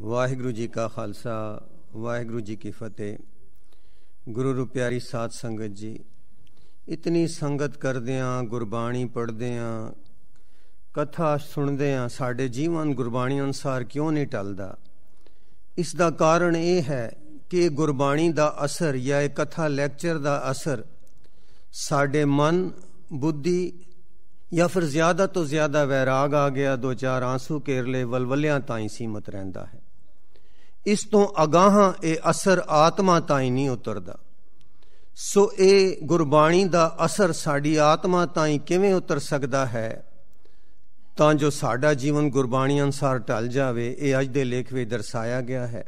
ਵਾਹਿਗੁਰੂ ਜੀ ਕਾ ਖਾਲਸਾ ਵਾਹਿਗੁਰੂ ਜੀ ਕੀ ਫਤਿਹ ਗੁਰੂ ਪਿਆਰੀ ਸਾਧ ਸੰਗਤ ਜੀ ਇਤਨੀ ਸੰਗਤ ਕਰਦੇ ਆ ਗੁਰਬਾਣੀ ਪੜ੍ਹਦੇ ਆ ਕਥਾ ਸੁਣਦੇ ਆ ਸਾਡੇ ਜੀਵਨ ਗੁਰਬਾਣੀ ਅਨਸਾਰ ਕਿਉਂ ਨਹੀਂ ਟਲਦਾ ਇਸ ਦਾ ਕਾਰਨ ਇਹ ਹੈ ਕਿ ਗੁਰਬਾਣੀ ਦਾ ਅਸਰ ਜਾਂ ਇਹ ਕਥਾ ਲੈਕਚਰ ਦਾ ਅਸਰ ਸਾਡੇ ਮਨ ਬੁੱਧੀ ਜਾਂ ਫਿਰ ਜ਼ਿਆਦਾ ਤੋਂ ਜ਼ਿਆਦਾ ਵੈਰਾਗ ਆ ਗਿਆ ਦੋ ਚਾਰ ਆਂਸੂ ਕੇਰਲੇ ਵਲਵਲਿਆਂ ਤਾਂ ਹੀ ਸੀਮਤ ਰਹਿੰਦਾ ਹੈ ਇਸ ਤੋਂ ਅਗਾਹਾਂ ਇਹ ਅਸਰ ਆਤਮਾ ਤਾਈਂ ਨਹੀਂ ਉਤਰਦਾ ਸੋ ਇਹ ਗੁਰਬਾਣੀ ਦਾ ਅਸਰ ਸਾਡੀ ਆਤਮਾ ਤਾਈਂ ਕਿਵੇਂ ਉਤਰ ਸਕਦਾ ਹੈ ਤਾਂ ਜੋ ਸਾਡਾ ਜੀਵਨ ਗੁਰਬਾਣੀ ਅਨਸਾਰ ਢਲ ਜਾਵੇ ਇਹ ਅੱਜ ਦੇ ਲੇਖ ਵਿੱਚ ਦਰਸਾਇਆ ਗਿਆ ਹੈ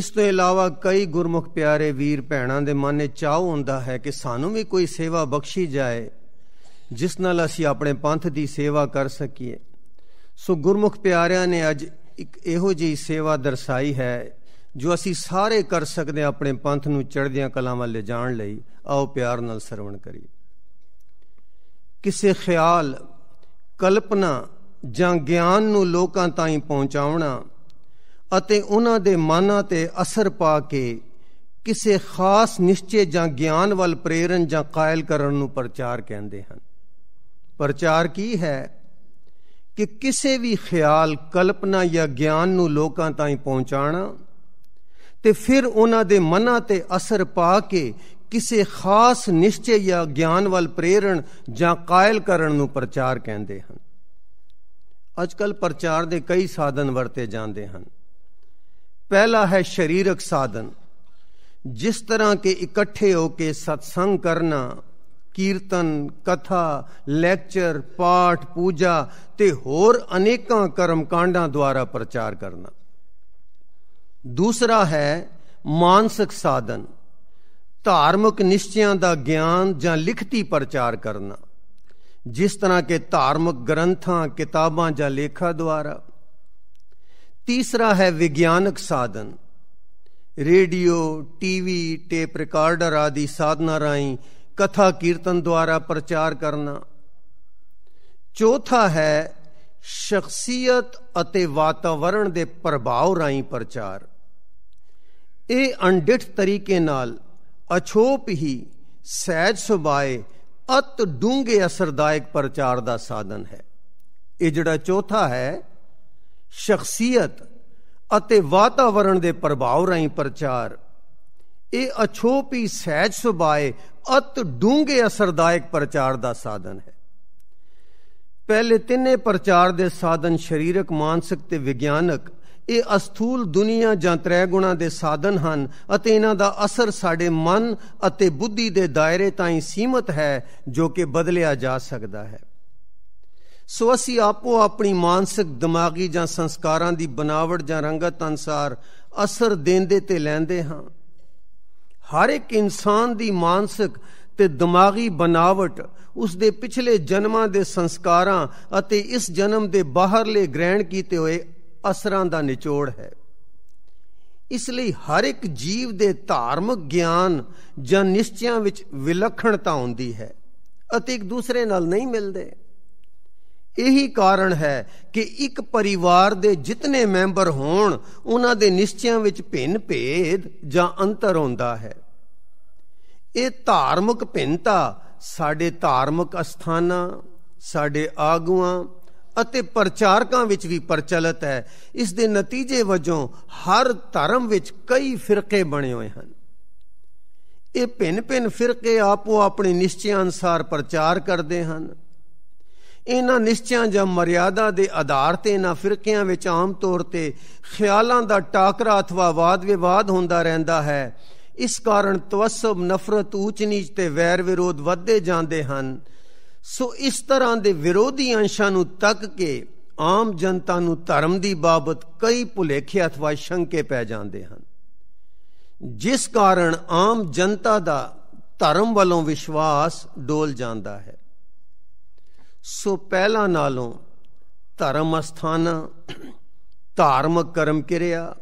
ਇਸ ਤੋਂ ਇਲਾਵਾ ਕਈ ਗੁਰਮੁਖ ਪਿਆਰੇ ਵੀਰ ਭੈਣਾਂ ਦੇ ਮਨ ਵਿੱਚ ਚਾਹ ਹੁੰਦਾ ਹੈ ਕਿ ਸਾਨੂੰ ਵੀ ਕੋਈ ਸੇਵਾ ਬਖਸ਼ੀ ਜਾਏ ਜਿਸ ਨਾਲ ਅਸੀਂ ਆਪਣੇ ਪੰਥ ਦੀ ਸੇਵਾ ਕਰ ਸਕੀਏ ਸੋ ਗੁਰਮੁਖ ਪਿਆਰਿਆਂ ਨੇ ਅੱਜ ਇੱਕ ਇਹੋ ਜਿਹੀ ਸੇਵਾ ਦਰਸਾਈ ਹੈ ਜੋ ਅਸੀਂ ਸਾਰੇ ਕਰ ਸਕਦੇ ਹਾਂ ਆਪਣੇ ਪੰਥ ਨੂੰ ਚੜ੍ਹਦਿਆਂ ਕਲਾਂ ਵੱਲ ਜਾਣ ਲਈ ਆਓ ਪਿਆਰ ਨਾਲ ਸਰਵਣ ਕਰੀਏ ਕਿਸੇ ਖਿਆਲ ਕਲਪਨਾ ਜਾਂ ਗਿਆਨ ਨੂੰ ਲੋਕਾਂ ਤਾਈਂ ਪਹੁੰਚਾਉਣਾ ਅਤੇ ਉਹਨਾਂ ਦੇ ਮਨਾਂ ਤੇ ਅਸਰ ਪਾ ਕੇ ਕਿਸੇ ਖਾਸ ਨਿਸ਼ਚੇ ਜਾਂ ਗਿਆਨ ਵੱਲ ਪ੍ਰੇਰਣ ਜਾਂ ਕਾਇਲ ਕਰਨ ਨੂੰ ਪ੍ਰਚਾਰ ਕਹਿੰਦੇ ਹਨ ਪ੍ਰਚਾਰ ਕੀ ਹੈ ਕਿ ਕਿਸੇ ਵੀ ਖਿਆਲ ਕਲਪਨਾ ਜਾਂ ਗਿਆਨ ਨੂੰ ਲੋਕਾਂ ਤਾਈਂ ਪਹੁੰਚਾਣਾ ਤੇ ਫਿਰ ਉਹਨਾਂ ਦੇ ਮਨਾਂ ਤੇ ਅਸਰ ਪਾ ਕੇ ਕਿਸੇ ਖਾਸ ਨਿਸ਼ਚੇ ਜਾਂ ਗਿਆਨ ਵੱਲ ਪ੍ਰੇਰਣ ਜਾਂ ਕਾਇਲ ਕਰਨ ਨੂੰ ਪ੍ਰਚਾਰ ਕਹਿੰਦੇ ਹਨ ਅੱਜਕੱਲ ਪ੍ਰਚਾਰ ਦੇ ਕਈ ਸਾਧਨ ਵਰਤੇ ਜਾਂਦੇ ਹਨ ਪਹਿਲਾ ਹੈ ਸਰੀਰਕ ਸਾਧਨ ਜਿਸ ਤਰ੍ਹਾਂ ਕਿ ਇਕੱਠੇ ਹੋ ਕੇ ਸਤਸੰਗ ਕਰਨਾ ਕੀਰਤਨ ਕਥਾ ਲੈਕਚਰ ਪਾਠ ਪੂਜਾ ਤੇ ਹੋਰ ਅਨੇਕਾਂ ਕਰਮ ਕਾਂਡਾਂ ਦੁਆਰਾ ਪ੍ਰਚਾਰ ਕਰਨਾ ਦੂਸਰਾ ਹੈ ਮਾਨਸਿਕ ਸਾਧਨ ਧਾਰਮਿਕ ਨਿਸ਼ਚਿਆਂ ਦਾ ਗਿਆਨ ਜਾਂ ਲਿਖਤੀ ਪ੍ਰਚਾਰ ਕਰਨਾ ਜਿਸ ਤਰ੍ਹਾਂ ਕਿ ਧਾਰਮਿਕ ਗ੍ਰੰਥਾਂ ਕਿਤਾਬਾਂ ਜਾਂ ਲੇਖਾ ਦੁਆਰਾ ਤੀਸਰਾ ਹੈ ਵਿਗਿਆਨਕ ਸਾਧਨ ਰੇਡੀਓ ਟੀਵੀ ਟੇਪ ਰਿਕਾਰਡਰ ਆਦਿ ਸਾਧਨਾਂ ਰਾਹੀਂ ਕਥਾ ਕੀਰਤਨ ਦੁਆਰਾ ਪ੍ਰਚਾਰ ਕਰਨਾ ਚੌਥਾ ਹੈ ਸ਼ਖਸੀਅਤ ਅਤੇ ਵਾਤਾਵਰਣ ਦੇ ਪ੍ਰਭਾਵ ਰਾਹੀਂ ਪ੍ਰਚਾਰ ਇਹ ਅਣਡਿਠ ਤਰੀਕੇ ਨਾਲ ਅਛੋਪ ਹੀ ਸਹਿਜ ਸੁਭਾਏ ਅਤ ਡੂੰਘੇ ਅਸਰਦਾਇਕ ਪ੍ਰਚਾਰ ਦਾ ਸਾਧਨ ਹੈ ਇਹ ਜਿਹੜਾ ਚੌਥਾ ਹੈ ਸ਼ਖਸੀਅਤ ਅਤੇ ਵਾਤਾਵਰਣ ਦੇ ਪ੍ਰਭਾਵ ਰਾਹੀਂ ਪ੍ਰਚਾਰ ਇਹ ਅਛੋਪੀ ਸਹਿਜ ਸੁਭਾਏ ਅਤ ਡੂੰਘੇ ਅਸਰਦਾਇਕ ਪ੍ਰਚਾਰ ਦਾ ਸਾਧਨ ਹੈ ਪਹਿਲੇ ਤਿੰਨੇ ਪ੍ਰਚਾਰ ਦੇ ਸਾਧਨ ਸਰੀਰਕ ਮਾਨਸਿਕ ਤੇ ਵਿਗਿਆਨਕ ਇਹ ਅਸਥੂਲ ਦੁਨੀਆ ਜਾਂ ਤ੍ਰੈ ਗੁਣਾ ਦੇ ਸਾਧਨ ਹਨ ਅਤੇ ਇਹਨਾਂ ਦਾ ਅਸਰ ਸਾਡੇ ਮਨ ਅਤੇ ਬੁੱਧੀ ਦੇ ਦਾਇਰੇ ਤਾਈਂ ਸੀਮਤ ਹੈ ਜੋ ਕਿ ਬਦਲਿਆ ਜਾ ਸਕਦਾ ਹੈ ਸੋ ਅਸੀਂ ਆਪੋ ਆਪਣੀ ਮਾਨਸਿਕ ਦਿਮਾਗੀ ਜਾਂ ਸੰਸਕਾਰਾਂ ਦੀ ਬਨਾਵਟ ਜਾਂ ਰੰਗਤ ਅਨਸਾਰ ਅਸਰ ਦੇਂਦੇ ਤੇ ਲੈਂਦੇ ਹਾਂ ਹਰ ਇੱਕ ਇਨਸਾਨ ਦੀ ਮਾਨਸਿਕ ਤੇ ਦਿਮਾਗੀ ਬਨਾਵਟ ਉਸ ਦੇ ਪਿਛਲੇ ਜਨਮਾਂ ਦੇ ਸੰਸਕਾਰਾਂ ਅਤੇ ਇਸ ਜਨਮ ਦੇ ਬਾਹਰਲੇ ਗ੍ਰਹਿਣ ਕੀਤੇ ਹੋਏ ਅਸਰਾਂ ਦਾ ਨਿਚੋੜ ਹੈ ਇਸ ਲਈ ਹਰ ਇੱਕ ਜੀਵ ਦੇ ਧਾਰਮਿਕ ਗਿਆਨ ਜਾਂ ਨਿਸ਼ਚਿਆਂ ਵਿੱਚ ਵਿਲੱਖਣਤਾ ਹੁੰਦੀ ਹੈ ਅਤੇ ਇੱਕ ਦੂਸਰੇ ਨਾਲ ਨਹੀਂ ਮਿਲਦੇ ਇਹੀ ਕਾਰਨ ਹੈ ਕਿ ਇੱਕ ਪਰਿਵਾਰ ਦੇ ਜਿੰਨੇ ਮੈਂਬਰ ਹੋਣ ਉਹਨਾਂ ਦੇ ਨਿਸ਼ਚਿਆਂ ਵਿੱਚ ਭਿੰਨ ਭੇਦ ਜਾਂ ਅੰਤਰ ਹੁੰਦਾ ਹੈ ਇਹ ਧਾਰਮਿਕ ਭਿੰਨਤਾ ਸਾਡੇ ਧਾਰਮਿਕ ਅਸਥਾਨਾਂ ਸਾਡੇ ਆਗੂਆਂ ਅਤੇ ਪ੍ਰਚਾਰਕਾਂ ਵਿੱਚ ਵੀ ਪ੍ਰਚਲਿਤ ਹੈ ਇਸ ਦੇ ਨਤੀਜੇ ਵਜੋਂ ਹਰ ਧਰਮ ਵਿੱਚ ਕਈ ਫਿਰਕੇ ਬਣੇ ਹੋਏ ਹਨ ਇਹ ਭਿੰਨ-ਭਿੰਨ ਫਿਰਕੇ ਆਪੋ ਆਪਣੇ ਨਿਸ਼ਚੇ ਅਨਸਾਰ ਪ੍ਰਚਾਰ ਕਰਦੇ ਹਨ ਇਹਨਾਂ ਨਿਸ਼ਚਿਆਂ ਜਾਂ ਮਰਿਆਦਾ ਦੇ ਆਧਾਰ ਤੇ ਇਹਨਾਂ ਫਿਰਕਿਆਂ ਵਿੱਚ ਆਮ ਤੌਰ ਤੇ ਖਿਆਲਾਂ ਦਾ ਟਾਕਰਾ ਅਥਵਾ ਵਾਦ-ਵਿਵਾਦ ਹੁੰਦਾ ਰਹਿੰਦਾ ਹੈ ਇਸ ਕਾਰਨ ਤਵਸਬ ਨਫਰਤ ਉੱਚ ਊਚ-ਨੀਚ ਤੇ ਵੈਰ-ਵਿਰੋਧ ਵੱਧਦੇ ਜਾਂਦੇ ਹਨ ਸੋ ਇਸ ਤਰ੍ਹਾਂ ਦੇ ਵਿਰੋਧੀ ਅੰਸ਼ਾਂ ਨੂੰ ਤੱਕ ਕੇ ਆਮ ਜਨਤਾ ਨੂੰ ਧਰਮ ਦੀ ਬਾਬਤ ਕਈ ਭੁਲੇਖੇ ਅਥਵਾ ਸ਼ੰਕੇ ਪੈ ਜਾਂਦੇ ਹਨ ਜਿਸ ਕਾਰਨ ਆਮ ਜਨਤਾ ਦਾ ਧਰਮ ਵੱਲੋਂ ਵਿਸ਼ਵਾਸ ਡੋਲ ਜਾਂਦਾ ਹੈ ਸੋ ਪਹਿਲਾਂ ਨਾਲੋਂ ਧਰਮ ਸਥਾਨ ਧਾਰਮਿਕ ਕਰਮ ਕਿਰਿਆ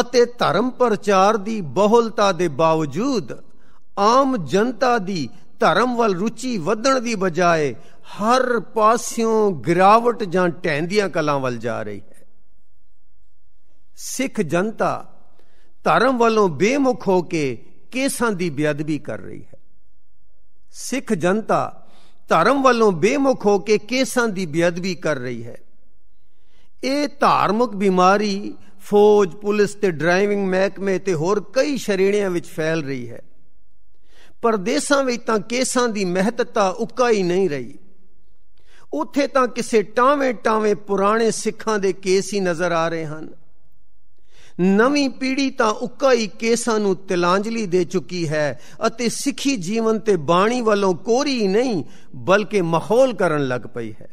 ਅਤੇ ਧਰਮ ਪ੍ਰਚਾਰ ਦੀ ਬਹੁਲਤਾ ਦੇ ਬਾਵਜੂਦ ਆਮ ਜਨਤਾ ਦੀ ਧਰਮ ਵੱਲ ਰੁਚੀ ਵਧਣ ਦੀ ਬਜਾਏ ਹਰ ਪਾਸਿਓਂ ਗਿਰਾਵਟ ਜਾਂ ਟੈਂਦੀਆਂ ਕਲਾਂ ਵੱਲ ਜਾ ਰਹੀ ਹੈ ਸਿੱਖ ਜਨਤਾ ਧਰਮ ਵੱਲੋਂ ਬੇਮੁਖ ਹੋ ਕੇ ਕੇਸਾਂ ਦੀ ਬੇਅਦਬੀ ਕਰ ਰਹੀ ਹੈ ਸਿੱਖ ਜਨਤਾ ਧਰਮ ਵੱਲੋਂ ਬੇਮੁਖ ਹੋ ਕੇ ਕੇਸਾਂ ਦੀ ਬੇਅਦਬੀ ਕਰ ਰਹੀ ਹੈ ਇਹ ਧਾਰਮਿਕ ਬਿਮਾਰੀ ਫੌਜ ਪੁਲਿਸ ਤੇ ਡਰਾਈਵਿੰਗ ਮਹਿਕਮੇ ਤੇ ਹੋਰ ਕਈ ਸ਼੍ਰੇਣੀਆਂ ਵਿੱਚ ਫੈਲ ਰਹੀ ਹੈ ਪਰਦੇਸਾਂ ਵਿੱਚ ਤਾਂ ਕੇਸਾਂ ਦੀ ਮਹੱਤਤਾ ਉੱਕਾ ਹੀ ਨਹੀਂ ਰਹੀ ਉੱਥੇ ਤਾਂ ਕਿਸੇ ਟਾਵੇਂ ਟਾਵੇਂ ਪੁਰਾਣੇ ਸਿੱਖਾਂ ਦੇ ਕੇਸ ਹੀ ਨਜ਼ਰ ਆ ਰਹੇ ਹਨ ਨਵੀਂ ਪੀੜ੍ਹੀ ਤਾਂ ਉੱਕਾ ਹੀ ਕੇਸਾਂ ਨੂੰ ਤਿਲਾਂਜਲੀ ਦੇ ਚੁੱਕੀ ਹੈ ਅਤੇ ਸਿੱਖੀ ਜੀਵਨ ਤੇ ਬਾਣੀ ਵੱਲੋਂ ਕੋਰੀ ਨਹੀਂ ਬਲਕਿ ਮਾਹੌਲ ਕਰਨ ਲੱਗ ਪਈ ਹੈ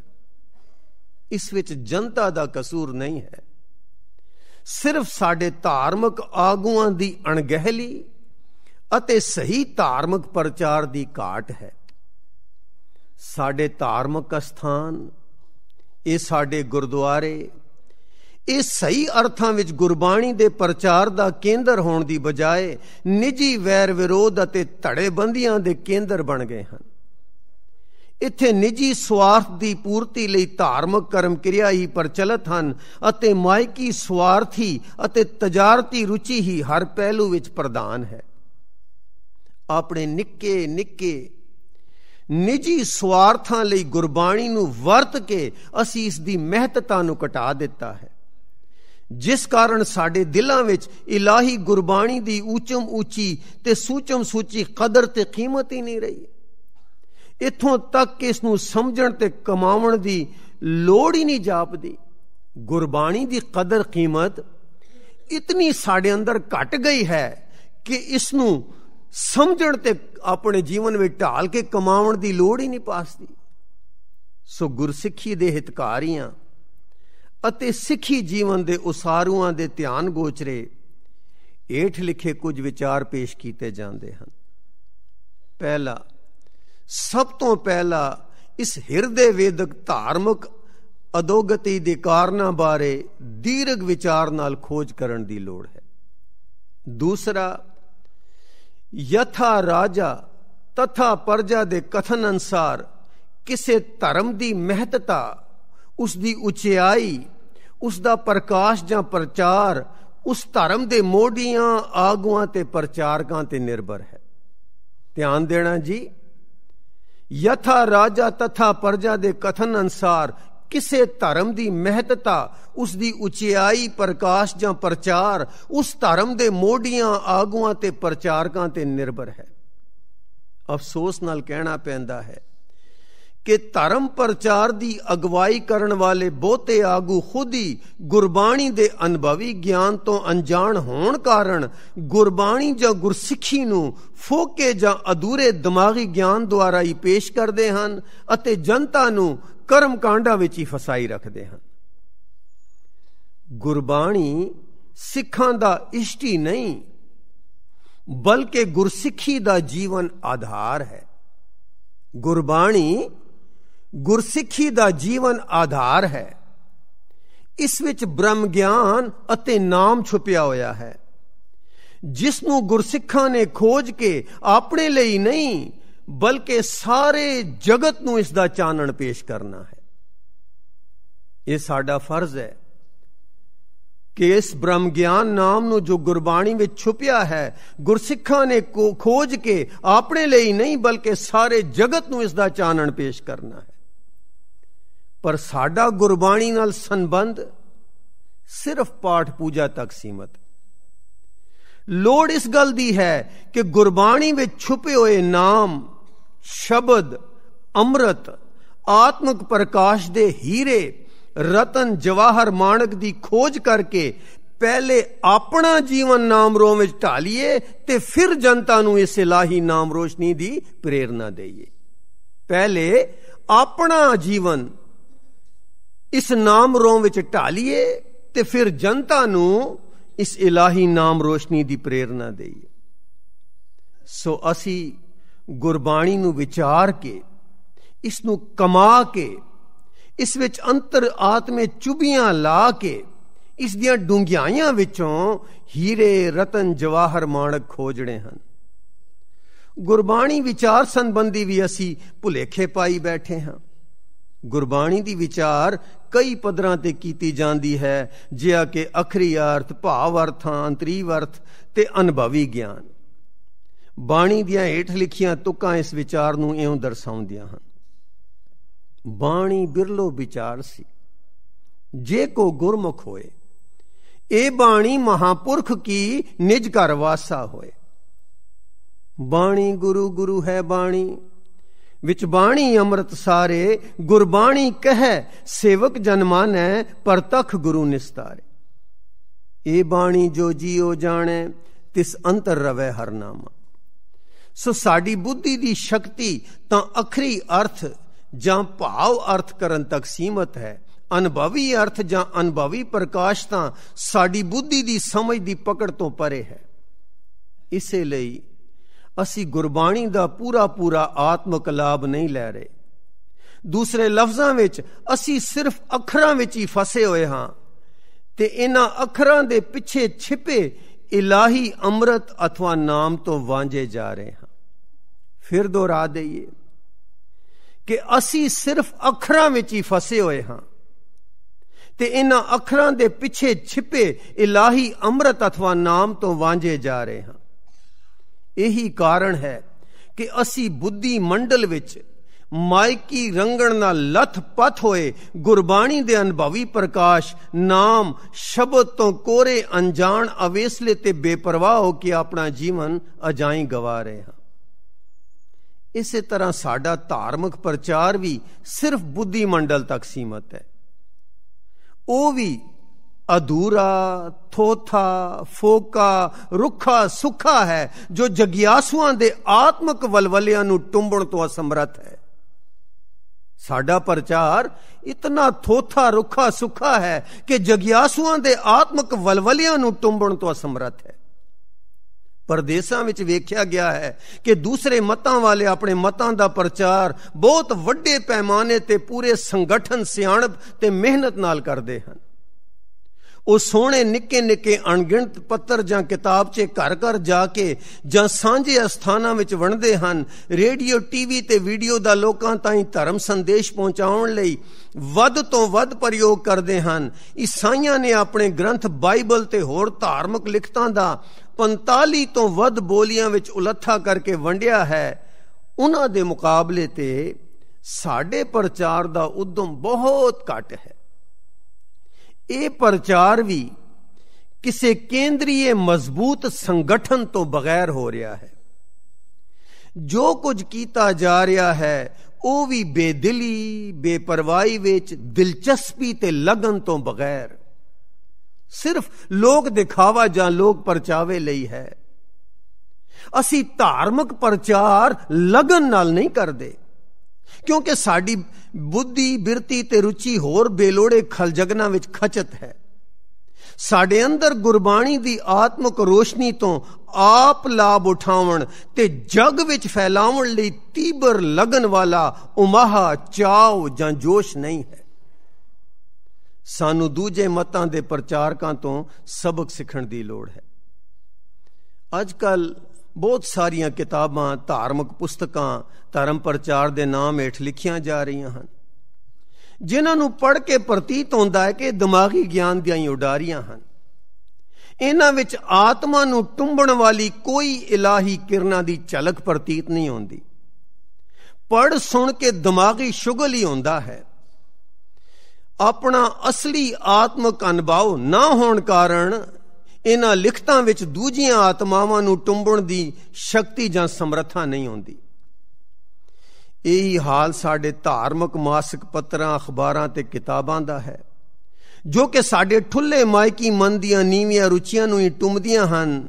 ਇਸ ਵਿੱਚ ਜਨਤਾ ਦਾ ਕਸੂਰ ਨਹੀਂ ਹੈ ਸਿਰਫ ਸਾਡੇ ਧਾਰਮਿਕ ਆਗੂਆਂ ਦੀ ਅਣਗਹਿਲੀ ਅਤੇ ਸਹੀ ਧਾਰਮਿਕ ਪ੍ਰਚਾਰ ਦੀ ਘਾਟ ਹੈ ਸਾਡੇ ਧਾਰਮਿਕ ਸਥਾਨ ਇਹ ਸਾਡੇ ਗੁਰਦੁਆਰੇ ਇਹ ਸਹੀ ਅਰਥਾਂ ਵਿੱਚ ਗੁਰਬਾਣੀ ਦੇ ਪ੍ਰਚਾਰ ਦਾ ਕੇਂਦਰ ਹੋਣ ਦੀ ਬਜਾਏ ਨਿੱਜੀ ਵੈਰ ਵਿਰੋਧ ਅਤੇ ਧੜੇਬੰਦੀਆਂ ਦੇ ਕੇਂਦਰ ਬਣ ਗਏ ਹਨ ਇੱਥੇ ਨਿੱਜੀ ਸਵਾਰਥ ਦੀ ਪੂਰਤੀ ਲਈ ਧਾਰਮਿਕ ਕਰਮ ਕਿਰਿਆ ਹੀ ਪ੍ਰਚਲਿਤ ਹਨ ਅਤੇ ਮਾਇਕੀ ਸਵਾਰਥੀ ਅਤੇ ਤਜਾਰਤੀ ਰੁਚੀ ਹੀ ਹਰ ਪਹਿਲੂ ਵਿੱਚ ਪ੍ਰਧਾਨ ਹੈ ਆਪਣੇ ਨਿੱਕੇ ਨਿੱਕੇ ਨਿੱਜੀ ਸਵਾਰਥਾਂ ਲਈ ਗੁਰਬਾਣੀ ਨੂੰ ਵਰਤ ਕੇ ਅਸੀਂ ਇਸ ਦੀ ਮਹੱਤਤਾ ਨੂੰ ਘਟਾ ਦਿੱਤਾ ਹੈ ਜਿਸ ਕਾਰਨ ਸਾਡੇ ਦਿਲਾਂ ਵਿੱਚ ਇਲਾਹੀ ਗੁਰਬਾਣੀ ਦੀ ਉਚਮ ਉੱਚੀ ਤੇ ਸੂਚਮ ਸੂਚੀ ਕਦਰ ਤੇ ਕੀਮਤ ਹੀ ਨਹੀਂ ਰਹੀ ਇਥੋਂ ਤੱਕ ਕਿ ਇਸ ਨੂੰ ਸਮਝਣ ਤੇ ਕਮਾਉਣ ਦੀ ਲੋੜ ਹੀ ਨਹੀਂ ਜਾਪਦੀ ਗੁਰਬਾਣੀ ਦੀ ਕਦਰ ਕੀਮਤ ਇਤਨੀ ਸਾਡੇ ਅੰਦਰ ਘਟ ਗਈ ਹੈ ਕਿ ਇਸ ਨੂੰ ਸਮਝਣ ਤੇ ਆਪਣੇ ਜੀਵਨ ਵਿੱਚ ਢਾਲ ਕੇ ਕਮਾਉਣ ਦੀ ਲੋੜ ਹੀ ਨਹੀਂ ਪਾਸਦੀ ਸੋ ਗੁਰਸਿੱਖੀ ਦੇ ਹਿਤਕਾਰੀਆਂ ਅਤੇ ਸਿੱਖੀ ਜੀਵਨ ਦੇ ਉਸਾਰੂਆਂ ਦੇ ਧਿਆਨ ਗੋਚਰੇ ਏਠ ਲਿਖੇ ਕੁਝ ਵਿਚਾਰ ਪੇਸ਼ ਕੀਤੇ ਜਾਂਦੇ ਹਨ ਪਹਿਲਾ ਸਭ ਤੋਂ ਪਹਿਲਾ ਇਸ ਹਿਰਦੇ ਵੇਦਕ ਧਾਰਮਿਕ ਅਦੋਗਤੀ ਦੇ ਕਾਰਨਾਂ ਬਾਰੇ ਦੀਰਗ ਵਿਚਾਰ ਨਾਲ ਖੋਜ ਕਰਨ ਦੀ ਲੋੜ ਹੈ ਦੂਸਰਾ ਯਥਾ ਰਾਜਾ ਤਥਾ ਪਰਜਾ ਦੇ ਕਥਨ ਅਨਸਾਰ ਕਿਸੇ ਧਰਮ ਦੀ ਮਹੱਤਤਾ ਉਸ ਦੀ ਉਚਾਈ ਉਸ ਦਾ ਪ੍ਰਕਾਸ਼ ਜਾਂ ਪ੍ਰਚਾਰ ਉਸ ਧਰਮ ਦੇ ਮੋਢੀਆਂ ਆਗੂਆਂ ਤੇ ਪ੍ਰਚਾਰਕਾਂ ਤੇ ਨਿਰਭਰ ਹੈ ਧਿਆਨ ਦੇਣਾ ਜੀ ਯਥਾ ਰਾਜਾ ਤਥਾ ਪਰਜਾ ਦੇ ਕਥਨ ਅਨਸਾਰ ਕਿਸੇ ਧਰਮ ਦੀ ਮਹੱਤਤਾ ਉਸ ਦੀ ਉਚਾਈ ਪ੍ਰਕਾਸ਼ ਜਾਂ ਪ੍ਰਚਾਰ ਉਸ ਧਰਮ ਦੇ ਮੋਢੀਆਂ ਆਗੂਆਂ ਤੇ ਪ੍ਰਚਾਰਕਾਂ ਤੇ ਨਿਰਭਰ ਹੈ ਅਫਸੋਸ ਨਾਲ ਕਹਿਣਾ ਪੈਂਦਾ ਹੈ ਕਿ ਧਰਮ ਪ੍ਰਚਾਰ ਦੀ ਅਗਵਾਈ ਕਰਨ ਵਾਲੇ ਬਹੁਤੇ ਆਗੂ ਖੁਦ ਹੀ ਗੁਰਬਾਣੀ ਦੇ ਅਨੁਭਵੀ ਗਿਆਨ ਤੋਂ ਅਣਜਾਣ ਹੋਣ ਕਾਰਨ ਗੁਰਬਾਣੀ ਜਾਂ ਗੁਰਸਿੱਖੀ ਨੂੰ ਫੋਕੇ ਜਾਂ ਅਧੂਰੇ ਦਿਮਾਗੀ ਗਿਆਨ ਦੁਆਰਾ ਹੀ ਪੇਸ਼ ਕਰਦੇ ਹਨ ਅਤੇ ਜਨਤਾ ਨੂੰ ਕਰਮ ਕਾਂਡਾਂ ਵਿੱਚ ਹੀ ਫਸਾਈ ਰੱਖਦੇ ਹਨ ਗੁਰਬਾਣੀ ਸਿੱਖਾਂ ਦਾ ਇਸ਼ਟੀ ਨਹੀਂ ਬਲਕਿ ਗੁਰਸਿੱਖੀ ਦਾ ਜੀਵਨ ਆਧਾਰ ਹੈ ਗੁਰਬਾਣੀ ਗੁਰਸਿੱਖੀ ਦਾ ਜੀਵਨ ਆਧਾਰ ਹੈ ਇਸ ਵਿੱਚ ਬ੍ਰਹਮ ਗਿਆਨ ਅਤੇ ਨਾਮ ਛੁਪਿਆ ਹੋਇਆ ਹੈ ਜਿਸ ਨੂੰ ਗੁਰਸਿੱਖਾਂ ਨੇ ਖੋਜ ਕੇ ਆਪਣੇ ਲਈ ਨਹੀਂ ਬਲਕਿ ਸਾਰੇ ਜਗਤ ਨੂੰ ਇਸ ਦਾ ਚਾਨਣ ਪੇਸ਼ ਕਰਨਾ ਹੈ ਇਹ ਸਾਡਾ ਫਰਜ਼ ਹੈ ਕਿ ਇਸ ਬ੍ਰਹਮ ਗਿਆਨ ਨਾਮ ਨੂੰ ਜੋ ਗੁਰਬਾਣੀ ਵਿੱਚ ਛੁਪਿਆ ਹੈ ਗੁਰਸਿੱਖਾਂ ਨੇ ਖੋਜ ਕੇ ਆਪਣੇ ਲਈ ਨਹੀਂ ਬਲਕਿ ਸਾਰੇ ਜਗਤ ਨੂੰ ਇਸ ਦਾ ਚਾਨਣ ਪੇਸ਼ ਕਰਨਾ ਹੈ ਪਰ ਸਾਡਾ ਗੁਰਬਾਣੀ ਨਾਲ ਸੰਬੰਧ ਸਿਰਫ ਪਾਠ ਪੂਜਾ ਤੱਕ ਸੀਮਤ ਲੋੜ ਇਸ ਗੱਲ ਦੀ ਹੈ ਕਿ ਗੁਰਬਾਣੀ ਵਿੱਚ ਛੁਪੇ ਹੋਏ ਨਾਮ ਸ਼ਬਦ ਅੰਮ੍ਰਿਤ ਆਤਮਿਕ ਪ੍ਰਕਾਸ਼ ਦੇ ਹੀਰੇ ਰਤਨ ਜਵਾਹਰ ਮਾਨਕ ਦੀ ਖੋਜ ਕਰਕੇ ਪਹਿਲੇ ਆਪਣਾ ਜੀਵਨ ਨਾਮ ਰੋ ਵਿੱਚ ਢਾਲੀਏ ਤੇ ਫਿਰ ਜਨਤਾ ਨੂੰ ਇਸ ਇਲਾਹੀ ਨਾਮ ਰੋਸ਼ਨੀ ਦੀ ਪ੍ਰੇਰਣਾ ਦੇਈਏ ਪਹਿਲੇ ਆਪਣਾ ਜੀਵਨ ਇਸ ਨਾਮ ਰੋਮ ਵਿੱਚ ਢਾਲੀਏ ਤੇ ਫਿਰ ਜਨਤਾ ਨੂੰ ਇਸ ਇਲਾਹੀ ਨਾਮ ਰੋਸ਼ਨੀ ਦੀ ਪ੍ਰੇਰਣਾ ਦੇਈਏ ਸੋ ਅਸੀਂ ਗੁਰਬਾਣੀ ਨੂੰ ਵਿਚਾਰ ਕੇ ਇਸ ਨੂੰ ਕਮਾ ਕੇ ਇਸ ਵਿੱਚ ਅੰਤਰ ਆਤਮੇ ਚੁਬੀਆਂ ਲਾ ਕੇ ਇਸ ਦੀਆਂ ਡੂੰਘਾਈਆਂ ਵਿੱਚੋਂ ਹੀਰੇ ਰਤਨ ਜਵਾਹਰ ਮਾਣਕ ਖੋਜਣੇ ਹਨ ਗੁਰਬਾਣੀ ਵਿਚਾਰ ਸੰਬੰਧੀ ਵੀ ਅਸੀਂ ਭੁਲੇਖੇ ਪਾਈ ਬੈਠੇ ਹਾਂ ਗੁਰਬਾਣੀ ਦੀ ਵਿਚਾਰ ਕਈ ਪਦਰਾਂ ਤੇ ਕੀਤੀ ਜਾਂਦੀ ਹੈ ਜਿਹਾ ਕਿ ਅਖਰੀ ਅਰਥ ਭਾਵ ਅਰਥਾਂ ਅੰਤਰੀ ਅਰਥ ਤੇ ਅਨੁਭਵੀ ਗਿਆਨ ਬਾਣੀ ਦੀਆਂ ਹੇਠ ਲਿਖੀਆਂ ਤੁਕਾਂ ਇਸ ਵਿਚਾਰ ਨੂੰ ਇਉਂ ਦਰਸਾਉਂਦੀਆਂ ਹਨ ਬਾਣੀ ਬਿਰਲੋ ਵਿਚਾਰ ਸੀ ਜੇ ਕੋ ਗੁਰਮੁਖ ਹੋਏ ਇਹ ਬਾਣੀ ਮਹਾਪੁਰਖ ਕੀ ਨਿਜ ਘਰ ਵਾਸਾ ਹੋਏ ਬਾਣੀ ਗੁਰੂ ਗੁਰੂ ਹੈ ਬਾਣੀ ਵਿਚ ਬਾਣੀ ਅੰਮ੍ਰਿਤ ਸਾਰੇ ਗੁਰਬਾਣੀ ਕਹੈ ਸੇਵਕ ਜਨ ਮਾਨੈ ਪਰਤਖ ਗੁਰੂ ਨਿਸਤਾਰੇ ਇਹ ਬਾਣੀ ਜੋ ਜੀਉ ਜਾਣੈ ਤਿਸ ਅੰਤਰ ਰਵੇ ਹਰ ਸੋ ਸਾਡੀ ਬੁੱਧੀ ਦੀ ਸ਼ਕਤੀ ਤਾਂ ਅਖਰੀ ਅਰਥ ਜਾਂ ਭਾਵ ਅਰਥ ਕਰਨ ਤੱਕ ਸੀਮਤ ਹੈ ਅਨੁਭਵੀ ਅਰਥ ਜਾਂ ਅਨੁਭਵੀ ਪ੍ਰਕਾਸ਼ ਤਾਂ ਸਾਡੀ ਬੁੱਧੀ ਦੀ ਸਮਝ ਦੀ ਪਕੜ ਤੋਂ ਪਰੇ ਹੈ ਇਸੇ ਲਈ ਅਸੀਂ ਗੁਰਬਾਣੀ ਦਾ ਪੂਰਾ ਪੂਰਾ ਆਤਮਕ ਲਾਭ ਨਹੀਂ ਲੈ ਰਹੇ ਦੂਸਰੇ ਲਫ਼ਜ਼ਾਂ ਵਿੱਚ ਅਸੀਂ ਸਿਰਫ ਅੱਖਰਾਂ ਵਿੱਚ ਹੀ ਫਸੇ ਹੋਏ ਹਾਂ ਤੇ ਇਹਨਾਂ ਅੱਖਰਾਂ ਦੇ ਪਿੱਛੇ ਛਿਪੇ ਇਲਾਹੀ ਅੰਮ੍ਰਿਤ ਅਥਵਾ ਨਾਮ ਤੋਂ ਵਾਂਝੇ ਜਾ ਰਹੇ ਹਾਂ ਫਿਰ ਦੁਹਰਾ ਦਈਏ ਕਿ ਅਸੀਂ ਸਿਰਫ ਅੱਖਰਾਂ ਵਿੱਚ ਹੀ ਫਸੇ ਹੋਏ ਹਾਂ ਤੇ ਇਹਨਾਂ ਅੱਖਰਾਂ ਦੇ ਪਿੱਛੇ ਛਿਪੇ ਇਲਾਹੀ ਅੰਮ੍ਰਿਤ ਅਥਵਾ ਨਾਮ ਤੋਂ ਵਾਂਝੇ ਜਾ ਰਹੇ ਹਾਂ ਇਹੀ ਕਾਰਨ ਹੈ ਕਿ ਅਸੀਂ ਬੁੱਧੀ ਮੰਡਲ ਵਿੱਚ ਮਾਇਕੀ ਰੰਗਣ ਨਾਲ ਲਥ-ਪਥ ਹੋਏ ਗੁਰਬਾਣੀ ਦੇ ਅਨਭਵੀ ਪ੍ਰਕਾਸ਼ ਨਾਮ ਸ਼ਬਦ ਤੋਂ ਕੋਰੇ ਅਣਜਾਣ ਅਵੇਸਲੇ ਤੇ ਬੇਪਰਵਾਹ ਹੋ ਕੇ ਆਪਣਾ ਜੀਵਨ ਅਜਾਈ ਗਵਾ ਰਹੇ ਹਾਂ ਇਸੇ ਤਰ੍ਹਾਂ ਸਾਡਾ ਧਾਰਮਿਕ ਪ੍ਰਚਾਰ ਵੀ ਸਿਰਫ ਬੁੱਧੀ ਮੰਡਲ ਤੱਕ ਸੀਮਤ ਹੈ ਉਹ ਵੀ ਅਧੂਰਾ ਥੋਥਾ ਫੋਕਾ ਰੁੱਖਾ ਸੁੱਖਾ ਹੈ ਜੋ ਜਗਿਆਸੂਆਂ ਦੇ ਆਤਮਿਕ ਵਲਵਲਿਆਂ ਨੂੰ ਟੁੰਬਣ ਤੋਂ ਅਸਮਰਥ ਹੈ ਸਾਡਾ ਪ੍ਰਚਾਰ ਇਤਨਾ ਥੋਥਾ ਰੁੱਖਾ ਸੁੱਖਾ ਹੈ ਕਿ ਜਗਿਆਸੂਆਂ ਦੇ ਆਤਮਿਕ ਵਲਵਲਿਆਂ ਨੂੰ ਟੁੰਬਣ ਤੋਂ ਅਸਮਰਥ ਹੈ ਪਰਦੇਸਾਂ ਵਿੱਚ ਵੇਖਿਆ ਗਿਆ ਹੈ ਕਿ ਦੂਸਰੇ ਮਤਾਂ ਵਾਲੇ ਆਪਣੇ ਮਤਾਂ ਦਾ ਪ੍ਰਚਾਰ ਬਹੁਤ ਵੱਡੇ ਪੈਮਾਨੇ ਤੇ ਪੂਰੇ ਸੰਗਠਨ ਸਿਆਣਪ ਤੇ ਮਿਹਨਤ ਨਾਲ ਕਰਦੇ ਹਨ ਉਹ ਸੋਹਣੇ ਨਿੱਕੇ ਨਿੱਕੇ ਅਣਗਿਣਤ ਪੱਤਰ ਜਾਂ ਕਿਤਾਬ 'ਚ ਘਰ ਘਰ ਜਾ ਕੇ ਜਾਂ ਸਾਂਝੇ ਸਥਾਨਾਂ ਵਿੱਚ ਵੰਡਦੇ ਹਨ ਰੇਡੀਓ ਟੀਵੀ ਤੇ ਵੀਡੀਓ ਦਾ ਲੋਕਾਂ ਤਾਈਂ ਧਰਮ ਸੰਦੇਸ਼ ਪਹੁੰਚਾਉਣ ਲਈ ਵੱਧ ਤੋਂ ਵੱਧ ਪ੍ਰਯੋਗ ਕਰਦੇ ਹਨ ਈਸਾਈਆਂ ਨੇ ਆਪਣੇ ਗ੍ਰੰਥ ਬਾਈਬਲ ਤੇ ਹੋਰ ਧਾਰਮਿਕ ਲਿਖਤਾਂ ਦਾ 45 ਤੋਂ ਵੱਧ ਬੋਲੀਆਂ ਵਿੱਚ ਉਲੱਥਾ ਕਰਕੇ ਵੰਡਿਆ ਹੈ ਉਹਨਾਂ ਦੇ ਮੁਕਾਬਲੇ ਤੇ ਸਾਡੇ ਪ੍ਰਚਾਰ ਦਾ ਉਦਮ ਬਹੁਤ ਘੱਟ ਹੈ ਇਹ ਪ੍ਰਚਾਰ ਵੀ ਕਿਸੇ ਕੇਂਦਰੀਏ ਮਜ਼ਬੂਤ ਸੰਗਠਨ ਤੋਂ ਬਗੈਰ ਹੋ ਰਿਹਾ ਹੈ ਜੋ ਕੁਝ ਕੀਤਾ ਜਾ ਰਿਹਾ ਹੈ ਉਹ ਵੀ ਬੇਦਿਲੀ ਬੇਪਰਵਾਹੀ ਵਿੱਚ ਦਿਲਚਸਪੀ ਤੇ ਲਗਨ ਤੋਂ ਬਗੈਰ ਸਿਰਫ ਲੋਕ ਦਿਖਾਵਾ ਜਾਂ ਲੋਕ ਪਰਚਾਵੇ ਲਈ ਹੈ ਅਸੀਂ ਧਾਰਮਿਕ ਪ੍ਰਚਾਰ ਲਗਨ ਨਾਲ ਨਹੀਂ ਕਰਦੇ ਕਿਉਂਕਿ ਸਾਡੀ ਬੁੱਧੀ ਬਿਰਤੀ ਤੇ ਰੁਚੀ ਹੋਰ ਬੇਲੋੜੇ ਖਲਜਗਨਾ ਵਿੱਚ ਖਚਤ ਹੈ ਸਾਡੇ ਅੰਦਰ ਗੁਰਬਾਣੀ ਦੀ ਆਤਮਿਕ ਰੋਸ਼ਨੀ ਤੋਂ ਆਪ ਲਾਭ ਉਠਾਉਣ ਤੇ ਜਗ ਵਿੱਚ ਫੈਲਾਉਣ ਲਈ ਤੀਬਰ ਲਗਨ ਵਾਲਾ ਉਮਾਹਾ ਚਾਉ ਜਾਂ ਜੋਸ਼ ਨਹੀਂ ਹੈ ਸਾਨੂੰ ਦੂਜੇ ਮਤਾਂ ਦੇ ਪ੍ਰਚਾਰਕਾਂ ਤੋਂ ਸਬਕ ਸਿੱਖਣ ਦੀ ਲੋੜ ਹੈ ਅੱਜ ਕੱਲ੍ਹ ਬਹੁਤ ਸਾਰੀਆਂ ਕਿਤਾਬਾਂ ਧਾਰਮਿਕ ਪੁਸਤਕਾਂ ਧਰਮ ਪ੍ਰਚਾਰ ਦੇ ਨਾਮ ਹੇਠ ਲਿਖੀਆਂ ਜਾ ਰਹੀਆਂ ਹਨ ਜਿਨ੍ਹਾਂ ਨੂੰ ਪੜ੍ਹ ਕੇ ਪ੍ਰਤੀਤ ਹੁੰਦਾ ਹੈ ਕਿ ਦਿਮਾਗੀ ਗਿਆਨ ਦੀਆਂ ਹੀ ਉਡਾਰੀਆਂ ਹਨ ਇਹਨਾਂ ਵਿੱਚ ਆਤਮਾ ਨੂੰ ਟੁੰਬਣ ਵਾਲੀ ਕੋਈ ਇਲਾਹੀ ਕਿਰਨਾਂ ਦੀ ਝਲਕ ਪ੍ਰਤੀਤ ਨਹੀਂ ਹੁੰਦੀ ਪੜ ਸੁਣ ਕੇ ਦਿਮਾਗੀ ਸ਼ੁਗਲ ਹੀ ਹੁੰਦਾ ਹੈ ਆਪਣਾ ਅਸਲੀ ਆਤਮਕ ਅਨੁਭਵ ਨਾ ਹੋਣ ਕਾਰਨ ਇਹਨਾਂ ਲਿਖਤਾਂ ਵਿੱਚ ਦੂਜੀਆਂ ਆਤਮਾਵਾਂ ਨੂੰ ਟੁੰਬਣ ਦੀ ਸ਼ਕਤੀ ਜਾਂ ਸਮਰੱਥਾ ਨਹੀਂ ਹੁੰਦੀ ਇਹੀ ਹਾਲ ਸਾਡੇ ਧਾਰਮਿਕ ਮਾਸਿਕ ਪੱਤਰਾਂ ਅਖਬਾਰਾਂ ਤੇ ਕਿਤਾਬਾਂ ਦਾ ਹੈ ਜੋ ਕਿ ਸਾਡੇ ਠੁੱਲੇ ਮਾਇਕੀ ਮਨ ਦੀਆਂ ਨੀਵੀਆਂ ਰੁਚੀਆਂ ਨੂੰ ਹੀ ਟੁੰਬਦੀਆਂ ਹਨ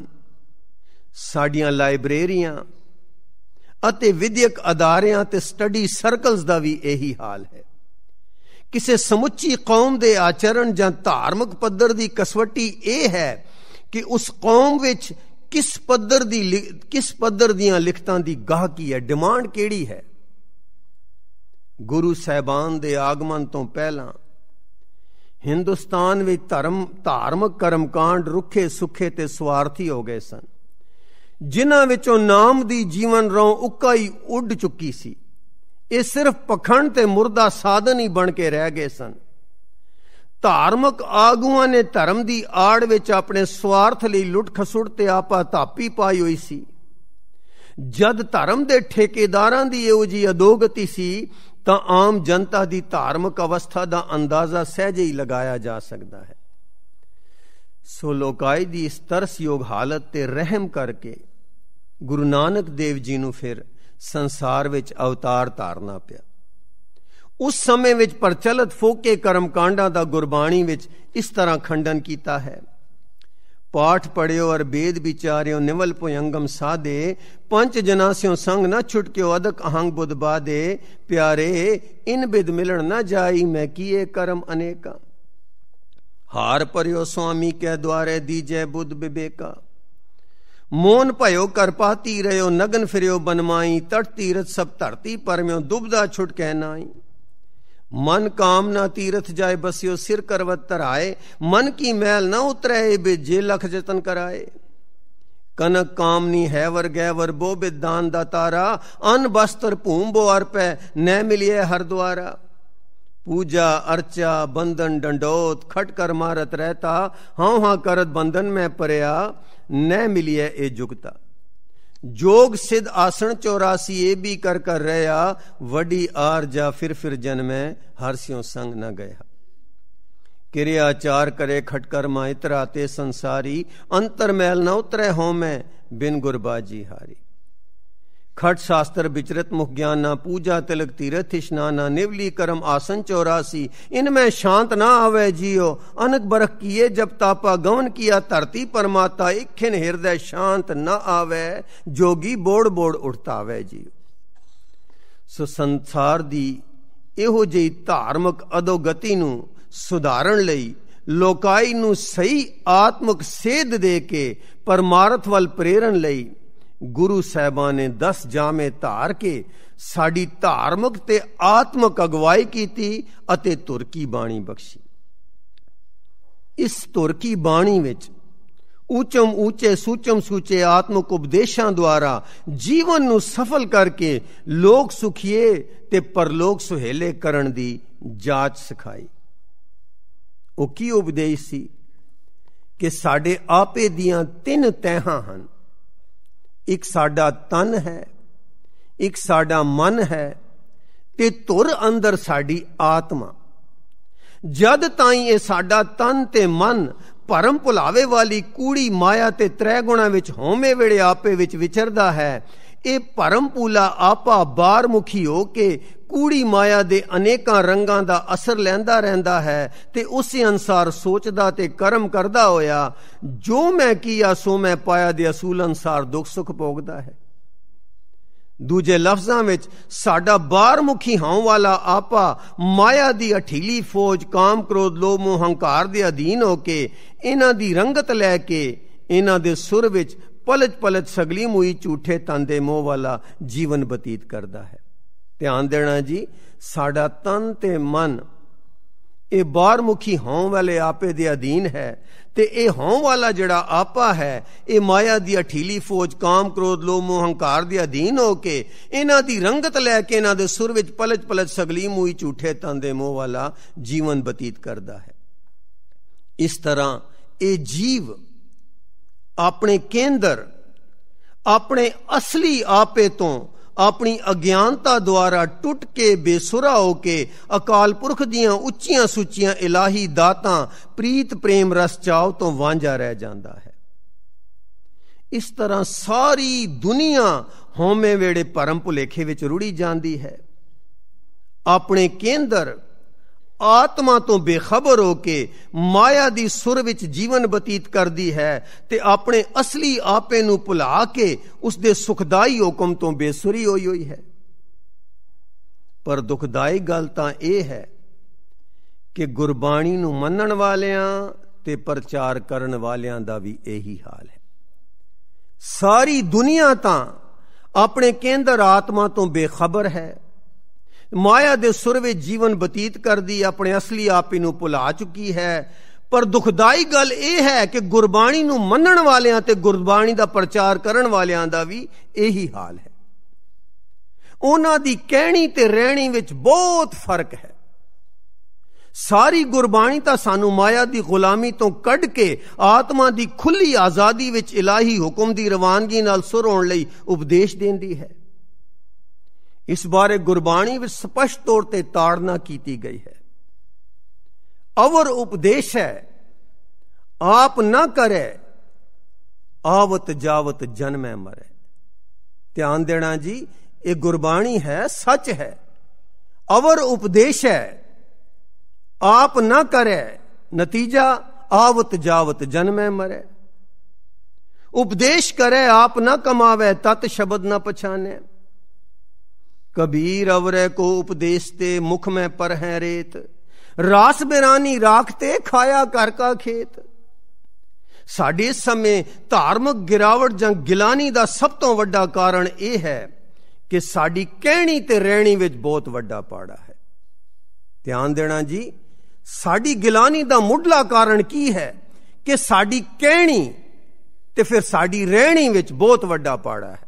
ਸਾਡੀਆਂ ਲਾਇਬ੍ਰੇਰੀਆਂ ਅਤੇ ਵਿਦਿਅਕ ਅਦਾਰਿਆਂ ਤੇ ਸਟੱਡੀ ਸਰਕਲਸ ਦਾ ਵੀ ਇਹੀ ਹਾਲ ਹੈ ਕਿਸੇ ਸਮੁੱਚੀ ਕੌਮ ਦੇ ਆਚਰਣ ਜਾਂ ਧਾਰਮਿਕ ਪੱਧਰ ਦੀ ਕਸਵੱਟੀ ਇਹ ਹੈ ਕਿ ਉਸ ਕੌਮ ਵਿੱਚ ਕਿਸ ਪੱਧਰ ਦੀ ਕਿਸ ਪੱਧਰ ਦੀਆਂ ਲਿਖਤਾਂ ਦੀ ਗਾਹਕੀ ਹੈ ਡਿਮਾਂਡ ਕਿਹੜੀ ਹੈ ਗੁਰੂ ਸਹਿਬਾਨ ਦੇ ਆਗਮਨ ਤੋਂ ਪਹਿਲਾਂ ਹਿੰਦੁਸਤਾਨ ਵਿੱਚ ਧਰਮ ਧਾਰਮਿਕ ਕਰਮਕਾਂਡ ਰੁੱਖੇ ਸੁੱਖੇ ਤੇ ਸਵਾਰਥੀ ਹੋ ਗਏ ਸਨ ਜਿਨ੍ਹਾਂ ਵਿੱਚੋਂ ਨਾਮ ਦੀ ਜੀਵਨ ਰੋਂ ਉਕਾਈ ਉੱਡ ਚੁੱਕੀ ਸੀ ਇਹ ਸਿਰਫ ਪਖੰਡ ਤੇ ਮੁਰਦਾ ਸਾਧਨ ਹੀ ਬਣ ਕੇ ਰਹਿ ਗਏ ਸਨ ਧਾਰਮਿਕ ਆਗੂਆਂ ਨੇ ਧਰਮ ਦੀ ਆੜ ਵਿੱਚ ਆਪਣੇ ਸਵਾਰਥ ਲਈ ਲੁੱਟ ਖਸੁੱਟ ਤੇ ਆਪਾ ਧਾਪੀ ਪਾਈ ਹੋਈ ਸੀ ਜਦ ਧਰਮ ਦੇ ਠੇਕੇਦਾਰਾਂ ਦੀ ਇਹੋ ਜੀ ਅਦੋਗਤੀ ਸੀ ਤਾਂ ਆਮ ਜਨਤਾ ਦੀ ਧਾਰਮਿਕ ਅਵਸਥਾ ਦਾ ਅੰਦਾਜ਼ਾ ਸਹਿਜੇ ਹੀ ਲਗਾਇਆ ਜਾ ਸਕਦਾ ਹੈ ਸੋ ਲੋਕਾਈ ਦੀ ਇਸ ਤਰਸਯੋਗ ਹਾਲਤ ਤੇ ਰਹਿਮ ਕਰਕੇ ਗੁਰੂ ਨਾਨਕ ਦੇਵ ਜੀ ਨੂੰ ਫਿਰ ਸੰਸਾਰ ਵਿੱਚ ਅਵਤਾਰ ਧਾਰਨਾ ਪਿਆ ਉਸ ਸਮੇਂ ਵਿੱਚ ਪ੍ਰਚਲਿਤ ਫੋਕੇ ਕਰਮਕਾਂਡਾਂ ਦਾ ਗੁਰਬਾਣੀ ਵਿੱਚ ਇਸ ਤਰ੍ਹਾਂ ਖੰਡਨ ਕੀਤਾ ਹੈ ਪਾਠ ਪੜਿਓ ਔਰ ਬੇਦ ਵਿਚਾਰਿਓ ਨਿਵਲ ਪੁਯੰਗਮ ਸਾਦੇ ਪੰਜ ਜਨਾਸਿਓ ਸੰਗ ਨਾ ਛੁਟਕਿਓ ਅਦਕ ਅਹੰਗ ਬੁੱਧ ਬਾਦੇ ਪਿਆਰੇ ਇਨ ਬਿਦ ਮਿਲਣ ਨਾ ਜਾਈ ਮੈਂ ਕੀਏ ਕਰਮ ਅਨੇਕਾ ਹਾਰ ਪਰਿਓ ਸੁਆਮੀ ਕੇ ਦੁਆਰੇ ਦੀਜੈ ਬੁੱਧ ਵਿਵੇਕਾ ਮੋਨ ਭਇਓ ਕਰਪਾਤੀ ਰਿਓ ਨਗਨ ਫਿਰਿਓ ਬਨਮਾਈ ਤਟ ਤੀਰਤ ਸਭ ਧਰਤੀ ਪਰਮਿਓ ਦੁਬਦਾ ਛੁਟਕੈ ਨਾਈ ਮਨ ਕਾਮਨਾ ਤੀਰਥ ਜਾਏ ਬਸਿਓ ਸਿਰ ਕਰਵਤ ਧਰਾਏ ਮਨ ਕੀ ਮੈਲ ਨਾ ਉਤਰੈ ਬਿਜੇ ਲਖ ਜਤਨ ਕਰਾਏ ਕਨਕ ਕਾਮਨੀ ਹੈ ਵਰ ਗੈ ਵਰ ਬੋ ਬਿਦਾਨ ਦਾ ਤਾਰਾ ਅਨ ਬਸਤਰ ਭੂਮ ਬੋ ਅਰਪੈ ਨੈ ਮਿਲਿਐ ਹਰ ਦੁਆਰਾ पूजा अर्चा बंधन दंडोत खट कर मारत रहता हाँ हाँ करत बंधन में परया न मिलिए ए जुगता ਜੋਗ ਸਿਧ ਆਸਣ 84 ਇਹ ਵੀ ਕਰ ਕਰ ਰਹਾ ਵੱਡੀ ਆਰ ਜਾ ਫਿਰ ਫਿਰ ਜਨਮੈ ਹਰ ਸਿਉ ਸੰਗ ਨਾ ਗਿਆ ਕਿਰਿਆ ਆਚਾਰ ਕਰੇ ਖਟਕਰ ਮਾਇ ਤਰਾਤੇ ਸੰਸਾਰੀ ਅੰਤਰ ਮੈਲ ਨਾ ਉਤਰੇ ਹੋਮੈ ਬਿਨ ਗੁਰਬਾਜੀ ਹਾਰੀ ਖੜ ਸ਼ਾਸਤਰ ਵਿਚਰਤ ਮੁਖ ਗਿਆਨ ਨਾ ਪੂਜਾ ਤਿਲਕ ਤੀਰਥ ਇਸ਼ਨਾਨ ਨਿਵਲੀ ਕਰਮ ਆਸਨ 84 ਇਨ ਮੈਂ ਸ਼ਾਂਤ ਨਾ ਆਵੇ ਜੀਓ ਅਨਕ ਬਰਖ ਕੀਏ ਜਬ ਤਾਪਾ ਗਵਨ ਕੀਆ ਧਰਤੀ ਪਰਮਾਤਾ ਇਖਿਨ ਹਿਰਦੈ ਸ਼ਾਂਤ ਨਾ ਆਵੇ ਜੋਗੀ ਬੋੜ ਬੋੜ ਉੱਠਤਾ ਉੜਤਾਵੇ ਜੀ ਸੋ ਸੰਸਾਰ ਦੀ ਇਹੋ ਜਿਹੀ ਧਾਰਮਿਕ ਅਦੋਗਤੀ ਨੂੰ ਸੁਧਾਰਨ ਲਈ ਲੋਕਾਈ ਨੂੰ ਸਹੀ ਆਤਮਿਕ ਸੇਧ ਦੇ ਕੇ ਪਰਮਾਰਥ ਵੱਲ ਪ੍ਰੇਰਣ ਲਈ ਗੁਰੂ ਸਾਹਿਬਾਨ ਨੇ 10 ਜਾਮੇ ਧਾਰ ਕੇ ਸਾਡੀ ਧਾਰਮਿਕ ਤੇ ਆਤਮਿਕ ਅਗਵਾਈ ਕੀਤੀ ਅਤੇ ਤੁਰਕੀ ਬਾਣੀ ਬਖਸ਼ੀ ਇਸ ਤੁਰਕੀ ਬਾਣੀ ਵਿੱਚ ਉਚਮ ਉਚੇ ਸੂਚਮ ਸੂਚੇ ਆਤਮਿਕ ਉਪਦੇਸ਼ਾਂ ਦੁਆਰਾ ਜੀਵਨ ਨੂੰ ਸਫਲ ਕਰਕੇ ਲੋਕ ਸੁਖੀਏ ਤੇ ਪਰਲੋਕ ਸੁਹੇਲੇ ਕਰਨ ਦੀ ਜਾਚ ਸਿਖਾਈ ਉਹ ਕੀ ਉਪਦੇਸ਼ ਸੀ ਕਿ ਸਾਡੇ ਆਪੇ ਦੀਆਂ ਤਿੰਨ ਤਹਿਾਂ ਹਨ ਇੱਕ ਸਾਡਾ ਤਨ ਹੈ ਇੱਕ ਸਾਡਾ ਮਨ ਹੈ ਤੇ ਧੁਰ ਅੰਦਰ ਸਾਡੀ ਆਤਮਾ ਜਦ ਤਾਈ ਇਹ ਸਾਡਾ ਤਨ ਤੇ ਮਨ ਭਰਮ ਭੁਲਾਵੇ ਵਾਲੀ ਕੂੜੀ ਮਾਇਆ ਤੇ ਤ੍ਰੈ ਗੁਣਾ ਵਿੱਚ ਹੋਮੇ ਵੇੜੇ ਆਪੇ ਵਿੱਚ ਵਿਚਰਦਾ ਹੈ ਇਹ ਭਰਮ ਪੂਲਾ ਆਪਾ ਬਾਹਰ ਮੁਖੀ ਹੋ ਕੇ ਕੂੜੀ ਮਾਇਆ ਦੇ ਅਨੇਕਾਂ ਰੰਗਾਂ ਦਾ ਅਸਰ ਲੈਂਦਾ ਰਹਿੰਦਾ ਹੈ ਤੇ ਉਸੇ ਅਨਸਾਰ ਸੋਚਦਾ ਤੇ ਕਰਮ ਕਰਦਾ ਹੋਇਆ ਜੋ ਮੈਂ ਕੀਆ ਸੋ ਮੈਂ ਪਾਇਆ ਦੇ ਅਸੂਲ ਅਨਸਾਰ ਦੁੱਖ ਸੁਖ ਭੋਗਦਾ ਹੈ ਦੂਜੇ ਲਫ਼ਜ਼ਾਂ ਵਿੱਚ ਸਾਡਾ ਮੁਖੀ ਹਾਂ ਵਾਲਾ ਆਪਾ ਮਾਇਆ ਦੀ ਅਠੀਲੀ ਫੌਜ ਕਾਮ ਕ੍ਰੋਧ ਲੋਭ ਮੋਹ ਹੰਕਾਰ ਦੇ ਅਧੀਨ ਹੋ ਕੇ ਇਹਨਾਂ ਦੀ ਰੰਗਤ ਲੈ ਕੇ ਇਹਨਾਂ ਦੇ ਸੁਰ ਵਿੱਚ ਪਲਜ ਪਲਜ ਸਗਲੀ ਮੂਈ ਝੂਠੇ ਦੇ ਮੋਹ ਵਾਲਾ ਜੀਵਨ ਬਤੀਤ ਕਰਦਾ ਹੈ ਧਿਆਨ ਦੇਣਾ ਜੀ ਸਾਡਾ ਤਨ ਤੇ ਮਨ ਇਹ ਬਾਹਰ ਮੁਖੀ ਹੋਂ ਵਾਲੇ ਆਪੇ ਦੇ ਅਧੀਨ ਹੈ ਤੇ ਇਹ ਹੋਂ ਵਾਲਾ ਜਿਹੜਾ ਆਪਾ ਹੈ ਇਹ ਮਾਇਆ ਦੀ ਅਠੀਲੀ ਫੌਜ ਕਾਮ ਕ੍ਰੋਧ ਲੋਭ ਮੋਹ ਹੰਕਾਰ ਦੇ ਅਧੀਨ ਹੋ ਕੇ ਇਹਨਾਂ ਦੀ ਰੰਗਤ ਲੈ ਕੇ ਇਹਨਾਂ ਦੇ ਸੁਰ ਵਿੱਚ ਪਲਚ ਪਲਚ ਸਗਲੀ ਮੂਈ ਝੂਠੇ ਦੇ ਮੋਹ ਵਾਲਾ ਜੀਵਨ ਬਤੀਤ ਕਰਦਾ ਹੈ ਇਸ ਤਰ੍ਹਾਂ ਇਹ ਜੀਵ ਆਪਣੇ ਕੇਂਦਰ ਆਪਣੇ ਅਸਲੀ ਆਪੇ ਤੋਂ ਆਪਣੀ ਅਗਿਆਨਤਾ ਦੁਆਰਾ ਟੁੱਟ ਕੇ ਬੇਸੁਰਾ ਹੋ ਕੇ ਅਕਾਲ ਪੁਰਖ ਦੀਆਂ ਉੱਚੀਆਂ ਸੂਚੀਆਂ ਇਲਾਹੀ ਦਾਤਾਂ ਪ੍ਰੀਤ ਪ੍ਰੇਮ ਰਸ ਚਾਉ ਤੋਂ ਵਾਂਝਾ ਰਹਿ ਜਾਂਦਾ ਹੈ ਇਸ ਤਰ੍ਹਾਂ ਸਾਰੀ ਦੁਨੀਆ ਹਉਮੈ ਵੇੜੇ ਪਰਮ ਭੁਲੇਖੇ ਵਿੱਚ ਰੁੜੀ ਜਾਂਦੀ ਹੈ ਆਪਣੇ ਕੇਂਦਰ ਆਤਮਾ ਤੋਂ ਬੇਖਬਰ ਹੋ ਕੇ ਮਾਇਆ ਦੀ ਸੁਰ ਵਿੱਚ ਜੀਵਨ ਬਤੀਤ ਕਰਦੀ ਹੈ ਤੇ ਆਪਣੇ ਅਸਲੀ ਆਪੇ ਨੂੰ ਭੁਲਾ ਕੇ ਉਸ ਦੇ ਸੁਖਦਾਈ ਹੁਕਮ ਤੋਂ ਬੇਸੁਰੀ ਹੋਈ ਹੋਈ ਹੈ ਪਰ ਦੁਖਦਾਈ ਗੱਲ ਤਾਂ ਇਹ ਹੈ ਕਿ ਗੁਰਬਾਣੀ ਨੂੰ ਮੰਨਣ ਵਾਲਿਆਂ ਤੇ ਪ੍ਰਚਾਰ ਕਰਨ ਵਾਲਿਆਂ ਦਾ ਵੀ ਇਹੀ ਹਾਲ ਹੈ ਸਾਰੀ ਦੁਨੀਆ ਤਾਂ ਆਪਣੇ ਕੇਂਦਰ ਆਤਮਾ ਤੋਂ ਬੇਖਬਰ ਹੈ ਮਾਇਆ ਦੇ ਸੁਰ ਵਿੱਚ ਜੀਵਨ ਬਤੀਤ ਕਰਦੀ ਆਪਣੇ ਅਸਲੀ ਆਪੀ ਨੂੰ ਭੁਲਾ ਚੁੱਕੀ ਹੈ ਪਰ ਦੁਖਦਾਈ ਗੱਲ ਇਹ ਹੈ ਕਿ ਗੁਰਬਾਣੀ ਨੂੰ ਮੰਨਣ ਵਾਲਿਆਂ ਤੇ ਗੁਰਬਾਣੀ ਦਾ ਪ੍ਰਚਾਰ ਕਰਨ ਵਾਲਿਆਂ ਦਾ ਵੀ ਇਹੀ ਹਾਲ ਹੈ ਉਹਨਾਂ ਦੀ ਕਹਿਣੀ ਤੇ ਰਹਿਣੀ ਵਿੱਚ ਬਹੁਤ ਫਰਕ ਹੈ ਸਾਰੀ ਗੁਰਬਾਣੀ ਤਾਂ ਸਾਨੂੰ ਮਾਇਆ ਦੀ ਗੁਲਾਮੀ ਤੋਂ ਕੱਢ ਕੇ ਆਤਮਾ ਦੀ ਖੁੱਲੀ ਆਜ਼ਾਦੀ ਵਿੱਚ ਇਲਾਹੀ ਹੁਕਮ ਦੀ ਰਵਾਨਗੀ ਨਾਲ ਸੁਰ ਹੋਣ ਲਈ ਉਪਦੇਸ਼ ਦਿੰਦੀ ਹੈ ਇਸ ਬਾਰੇ ਗੁਰਬਾਣੀ ਵਿੱਚ ਸਪਸ਼ਟ ਤੌਰ ਤੇ ਤਾੜਨਾ ਕੀਤੀ ਗਈ ਹੈ ਅਵਰ ਉਪਦੇਸ਼ ਹੈ ਆਪ ਨਾ ਕਰੇ ਆਵਤ ਜਾਵਤ ਜਨਮੈ ਮਰੇ ਧਿਆਨ ਦੇਣਾ ਜੀ ਇਹ ਗੁਰਬਾਣੀ ਹੈ ਸੱਚ ਹੈ ਅਵਰ ਉਪਦੇਸ਼ ਹੈ ਆਪ ਨਾ ਕਰੇ ਨਤੀਜਾ ਆਵਤ ਜਾਵਤ ਜਨਮੈ ਮਰੇ ਉਪਦੇਸ਼ ਕਰੇ ਆਪ ਨਾ ਕਮਾਵੇ ਤਤ ਸ਼ਬਦ ਨਾ ਪਛਾਨੇ ਕਬੀਰ ਅਵਰੇ ਕੋ ਉਪਦੇਸ਼ ਤੇ ਮੁਖ ਮੈਂ ਪਰ ਹੈ ਰੇਤ ਰਾਸ ਬਿਰਾਨੀ ਰਾਖਤੇ ਖਾਇਆ ਕਰ ਕਾ ਖੇਤ ਸਾਡੇ ਸਮੇਂ ਧਾਰਮਿਕ ਗਿਰਾਵਟ ਜਾਂ ਗਿਲਾਨੀ ਦਾ ਸਭ ਤੋਂ ਵੱਡਾ ਕਾਰਨ ਇਹ ਹੈ ਕਿ ਸਾਡੀ ਕਹਿਣੀ ਤੇ ਰਹਿਣੀ ਵਿੱਚ ਬਹੁਤ ਵੱਡਾ ਪਾੜਾ ਹੈ ਧਿਆਨ ਦੇਣਾ ਜੀ ਸਾਡੀ ਗਿਲਾਨੀ ਦਾ ਮੁੱਢਲਾ ਕਾਰਨ ਕੀ ਹੈ ਕਿ ਸਾਡੀ ਕਹਿਣੀ ਤੇ ਫਿਰ ਸਾਡੀ ਰਹਿਣੀ ਵਿੱਚ ਬਹੁਤ ਵੱਡਾ ਪਾੜਾ ਹੈ